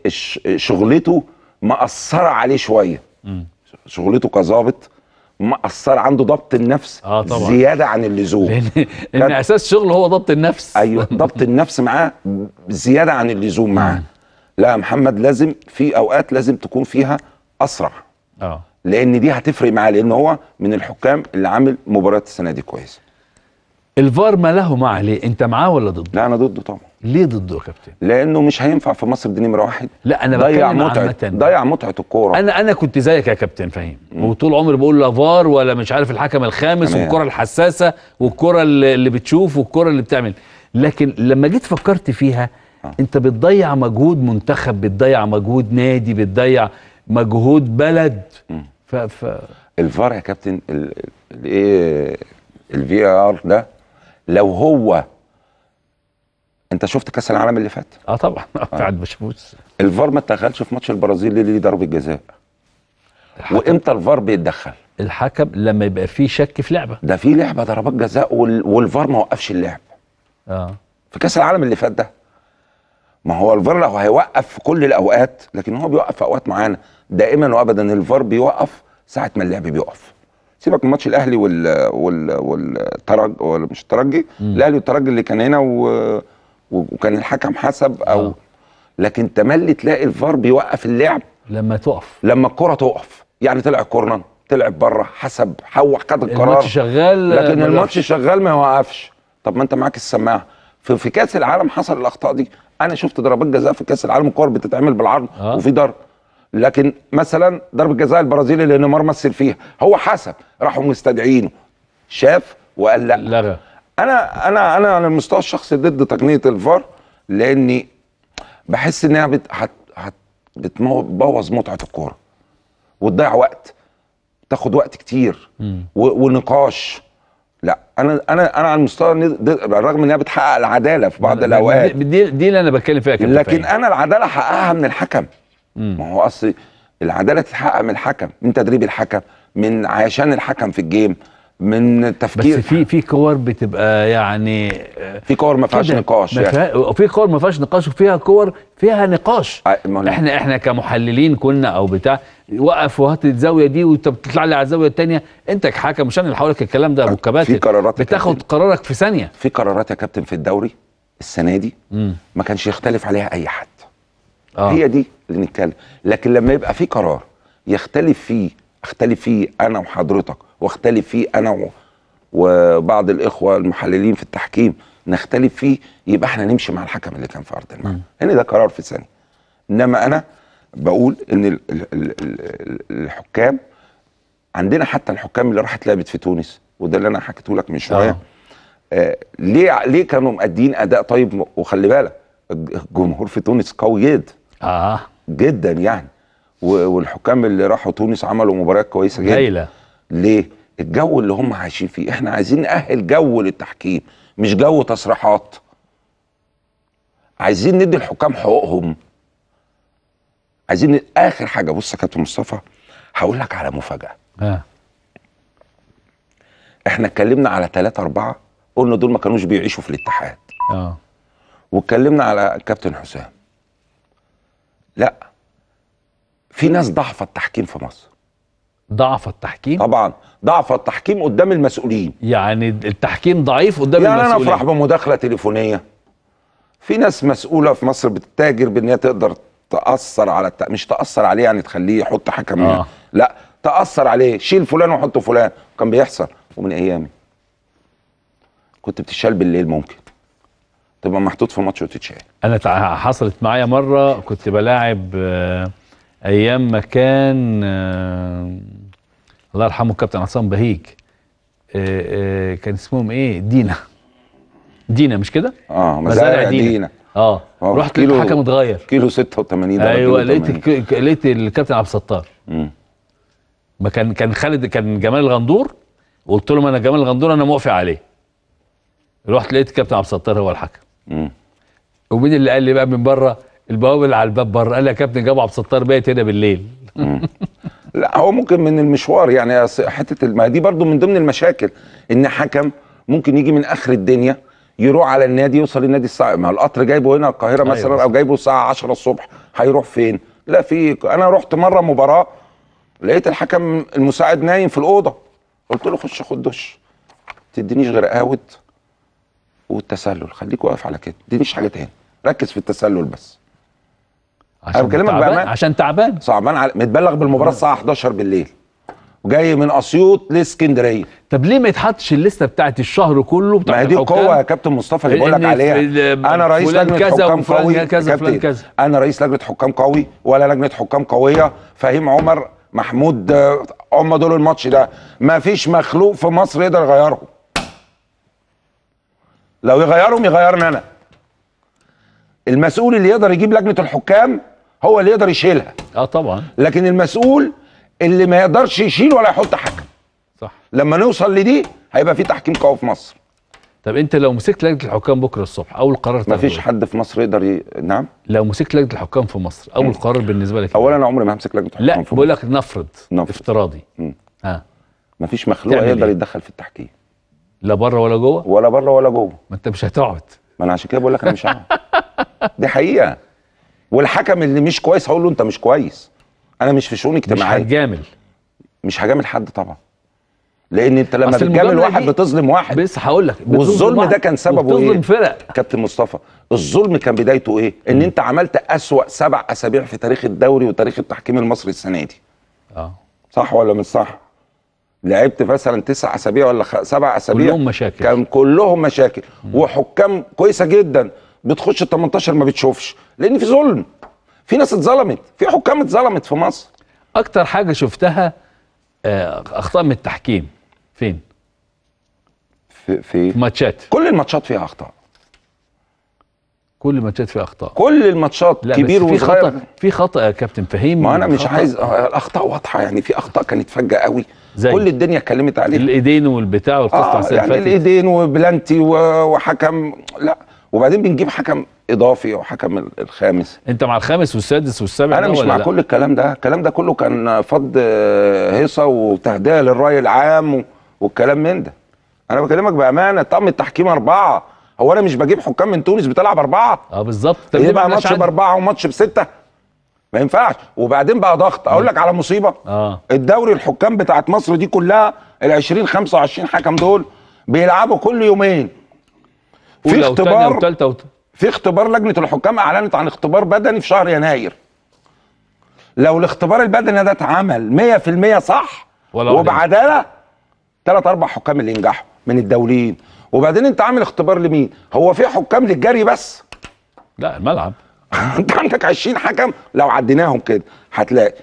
شغلته مأثرة عليه شويه شغلته كظابط مأثر عنده ضبط النفس آه طبعا. زيادة عن اللزوم لأن أساس شغله هو ضبط النفس أيوه ضبط النفس معاه زيادة عن اللزوم معاه لا يا محمد لازم في أوقات لازم تكون فيها أسرع آه. لأن دي هتفرق معاه لأن هو من الحكام اللي عامل مباراة السنة دي كويسة الفار ما له معه ليه؟ انت معاه ولا ضده لا انا ضده طبعا ليه ضده يا كابتن لانه مش هينفع في مصر دي نمره واحد لا انا ضيع متعه ضيع متعه الكوره انا انا كنت زيك يا كابتن فهيم وطول عمري بقول لا فار ولا مش عارف الحكم الخامس والكره الحساسه والكره اللي بتشوف والكره اللي بتعمل لكن لما جيت فكرت فيها آه. انت بتضيع مجهود منتخب بتضيع مجهود نادي بتضيع مجهود بلد ف ف الفار يا كابتن الايه الفي ار ده لو هو انت شفت كاس العالم اللي فات اه طبعا قاعد آه. بشموس الفار ما اتدخلش في ماتش البرازيل اللي ليه ضربه جزاء وامتى الفار بيتدخل الحكم لما يبقى فيه شك في لعبه ده في لعبه ضربات جزاء والفار ما وقفش اللعب اه في كاس العالم اللي فات ده ما هو الفار لو هيوقف في كل الاوقات لكن هو بيوقف في اوقات معينه دائما وابدا الفار بيوقف ساعه ما اللعب بيوقف سيبك من ماتش الاهلي وال وال والترج ولا مش الترجي الاهلي والترجي اللي كان هنا و... وكان الحكم حسب او آه. لكن تملي تلاقي الفار بيوقف اللعب لما تقف لما الكره تقف يعني طلع كورنر طلع بره حسب حوح خد القرار الماتش شغال لكن الماتش شغال ما يوقفش طب ما انت معاك السماعه في, في كاس العالم حصل الاخطاء دي انا شفت ضربات جزاء في كاس العالم الكور بتتعمل بالعرض آه. وفي ضرب لكن مثلا ضربه جزاء البرازيلي اللي نيمار مثل فيها هو حسب راحوا مستدعينه شاف وقال لا لغى انا انا انا على المستوى الشخصي ضد تقنيه الفار لاني بحس انها بت... بتبوظ متعه الكوره وتضيع وقت تاخد وقت كتير و... ونقاش لا انا انا انا على المستوى رغم انها بتحقق العداله في بعض الاوقات دي, دي اللي انا بتكلم فيها لكن فيه. انا العداله حققها من الحكم ما هو اصل العداله تتحقق من الحكم من تدريب الحكم من عشان الحكم في الجيم من تفكير بس في في كور بتبقى يعني آه، في كور ما فيهاش نقاش يعني في كور ما فيهاش نقاش وفيها كور فيها نقاش احنا احنا كمحللين كنا او بتاع وقف وهات الزاويه دي وانت بتطلع لي على الزاويه الثانيه انت كحكم مش انا اللي حوالك الكلام ده ابو في قرارات بتاخد قرارك في ثانيه في قرارات يا كابتن في الدوري السنه دي مم. ما كانش يختلف عليها اي حد آه. هي دي اللي نتكلم لكن لما يبقى في قرار يختلف فيه اختلف فيه انا وحضرتك واختلف فيه انا و... وبعض الاخوه المحللين في التحكيم نختلف فيه يبقى احنا نمشي مع الحكم اللي كان في ارض الملعب يعني لان ده قرار في ثانيه انما انا بقول ان الـ الـ الـ الـ الحكام عندنا حتى الحكام اللي راحت لعبت في تونس وده اللي انا حكيته لك من شويه آه. آه ليه ليه كانوا مادين اداء طيب وخلي بالك الجمهور في تونس قوي جدا اه جدا يعني والحكام اللي راحوا تونس عملوا مباريات كويسه جدا هايله ليه؟ الجو اللي هم عايشين فيه احنا عايزين نأهل جو للتحكيم مش جو تصريحات عايزين ندي الحكام حقوقهم عايزين اخر حاجه بص يا كابتن مصطفى هقول لك على مفاجاه اه احنا اتكلمنا على ثلاثة أربعة قلنا دول ما كانوش بيعيشوا في الاتحاد اه واتكلمنا على كابتن حسام لا في ناس ضعف التحكيم في مصر ضعف التحكيم طبعا ضعف التحكيم قدام المسؤولين يعني التحكيم ضعيف قدام يعني المسؤولين يعني انا افرح بمداخله تليفونيه في ناس مسؤوله في مصر بتتاجر بان هي تقدر تاثر على الت... مش تاثر عليه يعني تخليه يحط حكم آه. لا تاثر عليه شيل فلان وحط فلان كان بيحصل ومن ايامي كنت بتشال بالليل ممكن تبقى محطوط في ماتش وتتشال انا حصلت معايا مره كنت بلاعب آه، ايام ما كان آه، الله يرحمه الكابتن عصام بهيج آه، كان اسمهم ايه دينا دينا مش كده اه مزارع دينا, دينا. اه رحت كيلو الحكم اتغير كيلو 86 ايوه لقيت لقيت الكابتن عبد الستار ما كان كان خالد كان جمال الغندور قلت لهم انا جمال الغندور انا موافق عليه رحت لقيت الكابتن عبد الستار هو الحكم ومين اللي قال لي بقى من بره البوابه اللي على الباب بره قال لي يا كابتن جابوا عبد الستار بيت هنا بالليل لا هو ممكن من المشوار يعني حته ما دي برضو من ضمن المشاكل ان حكم ممكن يجي من اخر الدنيا يروح على النادي يوصل النادي الساعه ما القطر جايبه هنا القاهره أيوة مثلا او جايبه الساعه 10 الصبح هيروح فين؟ لا في انا رحت مره مباراه لقيت الحكم المساعد نايم في الاوضه قلت له خش خد دش تدينيش غير قهوه والتسلل خليك واقف على كده دي مش حاجه تاني ركز في التسلل بس عشان تعبان بكلمك بقى عشان تعبان صعبان على... متبلغ بالمباراه الساعه 11 بالليل وجاي من اسيوط لاسكندريه طب ليه ما يتحطش الليسته بتاعت الشهر كله بتاع ما هي دي القوه يا كابتن مصطفى اللي بقول لك عليها انا رئيس لجنه حكام قوي كذا كذا كذا. انا رئيس لجنه حكام قوي ولا لجنه حكام قويه فهيم عمر محمود آه، هم دول الماتش ده ما فيش مخلوق في مصر يقدر يغيرهم لو يغيرهم يغيرني انا المسؤول اللي يقدر يجيب لجنه الحكام هو اللي يقدر يشيلها اه طبعا لكن المسؤول اللي ما يقدرش يشيل ولا يحط حكم صح لما نوصل لدي هيبقى في تحكيم قوي في مصر طب انت لو مسكت لجنه الحكام بكره الصبح اول قرار ما فيش إيه؟ حد في مصر يقدر ي... نعم لو مسكت لجنه الحكام في مصر اول م. قرار بالنسبه لك إيه؟ اولا انا عمري ما همسك لجنه الحكام لا بقول لك نفرض, نفرض. افتراضي م. ها آه. ما فيش مخلوق يقدر إيه؟ يتدخل في التحكيم لا بره ولا جوه ولا بره ولا جوه ما انت مش هتقعد ما انا عشان كده بقول لك انا مش هقعد دي حقيقه والحكم اللي مش كويس هقول له انت مش كويس انا مش في شؤون اجتماعيه مش هتجامل مش هجامل حد طبعا لان انت لما بتجامل واحد بتظلم واحد بس هقول لك والظلم ده كان سببه ايه؟ بتظلم فرق كابتن مصطفى الظلم كان بدايته ايه ان انت عملت اسوا سبع اسابيع في تاريخ الدوري وتاريخ التحكيم المصري السنه دي اه صح ولا مش صح لعبت مثلا تسع اسابيع ولا سبع اسابيع كلهم مشاكل كان كلهم مشاكل مم. وحكام كويسه جدا بتخش ال 18 ما بتشوفش لان في ظلم في ناس اتظلمت في حكام اتظلمت في مصر اكتر حاجه شفتها آه، اخطاء من التحكيم فين في في, في ماتشات كل الماتشات فيها اخطاء كل الماتشات فيها اخطاء كل الماتشات كبير وصغير في خطا في خطا يا كابتن فهيم ما انا مش خطأ. عايز الاخطاء واضحه يعني في اخطاء كانت فجاه قوي زي كل الدنيا اتكلمت عليها الايدين والبتاع والقصه آه يعني الايدين وبلانتي وحكم لا وبعدين بنجيب حكم اضافي او حكم الخامس انت مع الخامس والسادس والسابع انا مش مع لا؟ كل الكلام ده الكلام ده كله كان فض هيصه وتهدئه للراي العام والكلام من ده انا بكلمك بامانه طقم التحكيم اربعه هو انا مش بجيب حكام من تونس بتلعب اربعه اه بالظبط ايه بقى ماتش باربعه وماتش بسته ما ينفعش وبعدين بقى ضغط اقول لك على مصيبه اه الدوري الحكام بتاعت مصر دي كلها ال 20 25 حكم دول بيلعبوا كل يومين في اختبار في اختبار لجنه الحكام اعلنت عن اختبار بدني في شهر يناير لو الاختبار البدني ده اتعمل 100% صح وبعداله ثلاث اربع حكام اللي ينجحوا من الدوليين وبعدين انت عامل اختبار لمين هو في حكام للجري بس لا الملعب انت عندك 20 حكم لو عديناهم كده هتلاقي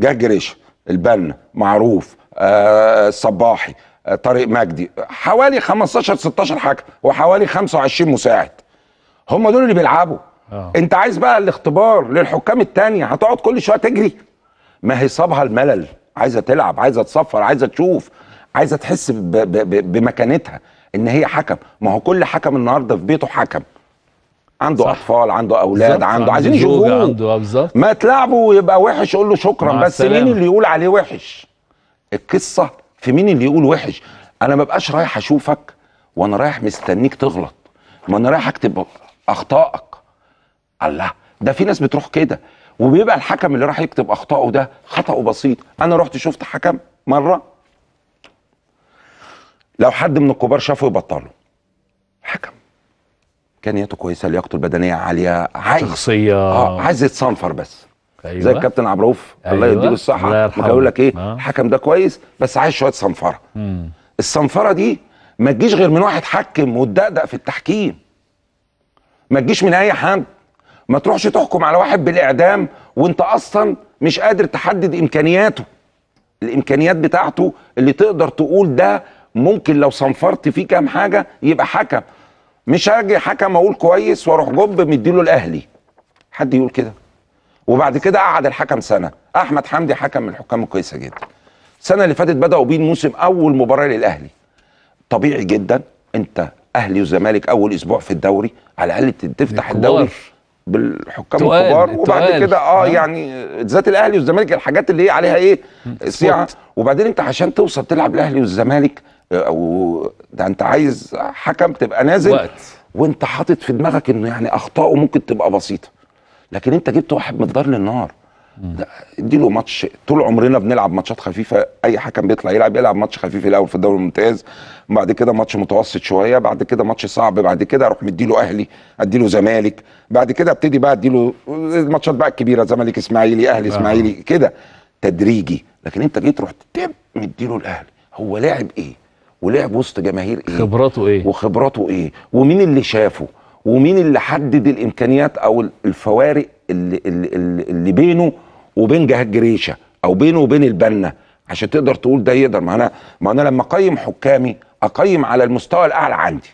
جه جريش البنا معروف آه الصباحي آه طارق مجدي حوالي 15 16 حكم وحوالي 25 مساعد هم دول اللي بيلعبوا أوه. انت عايز بقى الاختبار للحكام التانية هتقعد كل شويه تجري ما هي صابها الملل عايزه تلعب عايزه تصفر عايزه تشوف عايزه تحس بمكانتها ان هي حكم ما هو كل حكم النهارده في بيته حكم عنده صح. اطفال عنده اولاد عنده عايزين يشوفوه آه، ما تلعبه ويبقى وحش قول له شكرا بس السلامة. مين اللي يقول عليه وحش القصه في مين اللي يقول وحش انا ما بقاش رايح اشوفك وانا رايح مستنيك تغلط ما انا رايح اكتب اخطائك الله ده في ناس بتروح كده وبيبقى الحكم اللي راح يكتب اخطائه ده خطأه بسيط انا رحت شفت حكم مره لو حد من الكبار شافه يبطله حكم امكانياته كويسه لياقته البدنيه عاليه عايز شخصيه اه عايز يتصنفر بس أيوة. زي الكابتن عبد الرؤوف أيوة. الله يديله الصحه بيقول لك ايه الحكم آه. ده كويس بس عايز شويه صنفره الصنفره دي ما تجيش غير من واحد حكم وتدقدق في التحكيم ما تجيش من اي حد ما تروحش تحكم على واحد بالاعدام وانت اصلا مش قادر تحدد امكانياته الامكانيات بتاعته اللي تقدر تقول ده ممكن لو صنفرت فيه كام حاجه يبقى حكم مش هاجي حكم اقول كويس واروح جب مديله الاهلي حد يقول كده وبعد كده قعد الحكم سنه احمد حمدي حكم من الحكام الكويسه جدا السنه اللي فاتت بداوا بيه الموسم اول مباراه للاهلي طبيعي جدا انت اهلي وزمالك اول اسبوع في الدوري على الاقل تفتح الدوري بالحكام تقال. الكبار وبعد كده آه،, اه يعني ذات الاهلي والزمالك الحاجات اللي هي عليها ايه صياعه وبعدين انت عشان توصل تلعب الاهلي والزمالك او ده انت عايز حكم تبقى نازل وقت. وانت حاطط في دماغك انه يعني اخطائه ممكن تبقى بسيطه لكن انت جبت واحد من الدار للنار اديله ماتش طول عمرنا بنلعب ماتشات خفيفه اي حكم بيطلع يلعب يلعب ماتش خفيف الاول في الدوري الممتاز بعد كده ماتش متوسط شويه بعد كده ماتش صعب بعد كده اروح مديله اهلي اديله زمالك بعد كده ابتدي بقى اديله الماتشات بقى الكبيره زمالك اسماعيلي اهلي اسماعيلي كده تدريجي لكن انت جيت رحت مديله الاهلي هو لاعب ايه ولعب وسط جماهير ايه خبراته ايه وخبراته ايه ومين اللي شافه ومين اللي حدد الامكانيات او الفوارق اللي, اللي, اللي بينه وبين جهاد جريشه او بينه وبين البنا عشان تقدر تقول ده يقدر ما انا ما انا لما اقيم حكامي اقيم على المستوى الاعلى عندي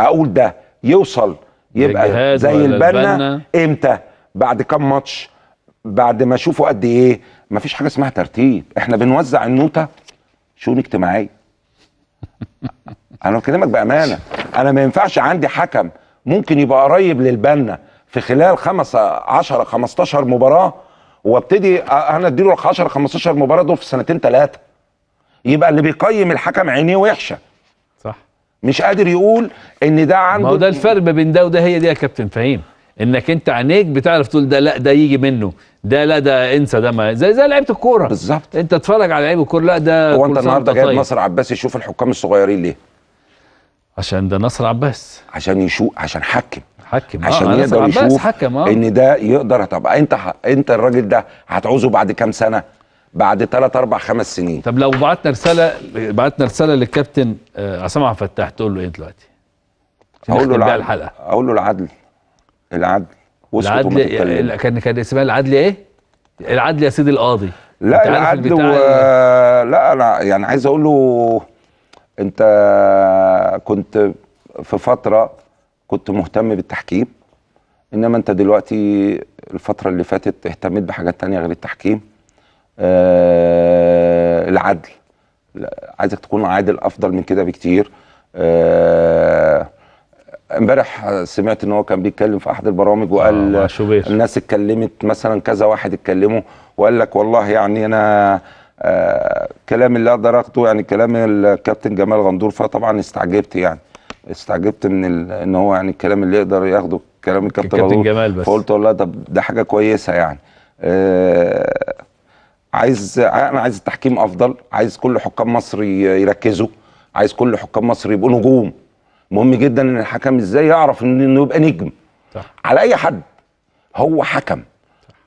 اقول ده يوصل يبقى زي البنا امتى بعد كم ماتش بعد ما اشوفه قد ايه مفيش حاجه اسمها ترتيب احنا بنوزع النوته شؤون اجتماعيه انا بكلمك بامانه انا ما ينفعش عندي حكم ممكن يبقى قريب للبنا في خلال 5 10 15 مباراه وابتدي انا اديله 10 15 مباراه دول في سنتين ثلاثه يبقى اللي بيقيم الحكم عينيه وحشه صح مش قادر يقول ان ده عنده ما هو ده الفرق بين ده وده هي دي يا كابتن فهيم انك انت عينيك بتعرف تقول ده لا ده يجي منه ده لا ده انسى ده ما زي زي لعيبه الكوره بالظبط انت اتفرج على لعيب الكوره لا ده هو انت النهارده جايب طيب. نصر عباس يشوف الحكام الصغيرين ليه؟ عشان ده نصر عباس عشان يشوف عشان حكم حكم آه، عشان آه يقدر يشوف حكم آه. ان ده يقدر طب انت ح... انت الراجل ده هتعوزه بعد كام سنه؟ بعد ثلاث اربع خمس سنين طب لو بعتنا رساله بعتنا رساله للكابتن آه، عصام عبد الفتاح تقول له ايه دلوقتي؟ اقول له العدل الحلقه اقول له العدل العدل العدل كان كان اسمها العدل ايه؟ العدل يا سيدي القاضي لا العدل و... لا انا يعني عايز اقول له انت كنت في فتره كنت مهتم بالتحكيم انما انت دلوقتي الفتره اللي فاتت اهتميت بحاجات تانية غير التحكيم آه العدل عايزك تكون عادل افضل من كده بكتير آه امبارح سمعت ان هو كان بيتكلم في احد البرامج وقال آه الناس اتكلمت مثلا كذا واحد اتكلموا وقال لك والله يعني انا آه كلام اللي اقدر اخده يعني كلام الكابتن جمال غندور فطبعا استعجبت يعني استعجبت من ان هو يعني الكلام اللي يقدر ياخده كلام الكابتن غندور جمال بس فقلت والله ده ده حاجه كويسه يعني آه عايز انا عايز التحكيم افضل عايز كل حكام مصر يركزوا عايز كل حكام مصر يبقوا نجوم مهم جدا ان الحكم ازاي يعرف انه يبقى نجم صح. على اي حد هو حكم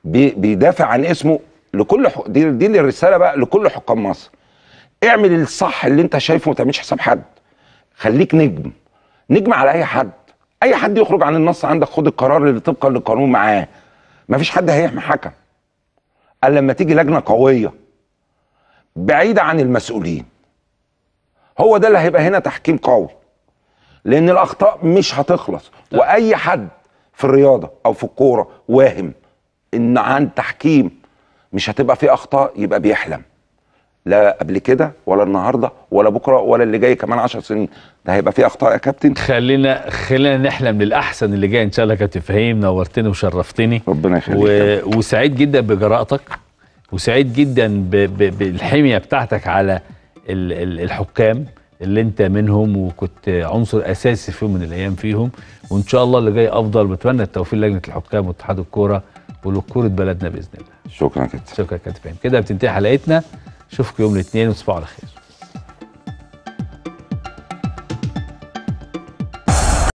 بي بيدافع عن اسمه لكل ح... دي, دي الرساله بقى لكل حكام مصر اعمل الصح اللي انت شايفه ما تعملش حساب حد خليك نجم نجم على اي حد اي حد يخرج عن النص عندك خد القرار اللي طبقا للقانون معاه مفيش حد هيحمي حكم الا لما تيجي لجنه قويه بعيده عن المسؤولين هو ده اللي هيبقى هنا تحكيم قوي لان الاخطاء مش هتخلص طيب. واي حد في الرياضه او في الكوره واهم ان عن تحكيم مش هتبقى فيه اخطاء يبقى بيحلم لا قبل كده ولا النهارده ولا بكره ولا اللي جاي كمان 10 سنين ده هيبقى فيه اخطاء يا كابتن خلينا خلينا نحلم للاحسن اللي جاي ان شاء الله كابتن فهيم نورتني وشرفتني ربنا يخليك و... وسعيد جدا بجراءتك وسعيد جدا ب... ب... بالحميه بتاعتك على الحكام اللي انت منهم وكنت عنصر اساسي في يوم من الايام فيهم وان شاء الله اللي جاي افضل بتمنى التوفيق لجنه الحكام واتحاد الكوره ولكوره بلدنا باذن الله شكرا كابتن شكرا كابتن كده بتنتهي حلقتنا اشوفكم يوم الاثنين وتصبحوا على خير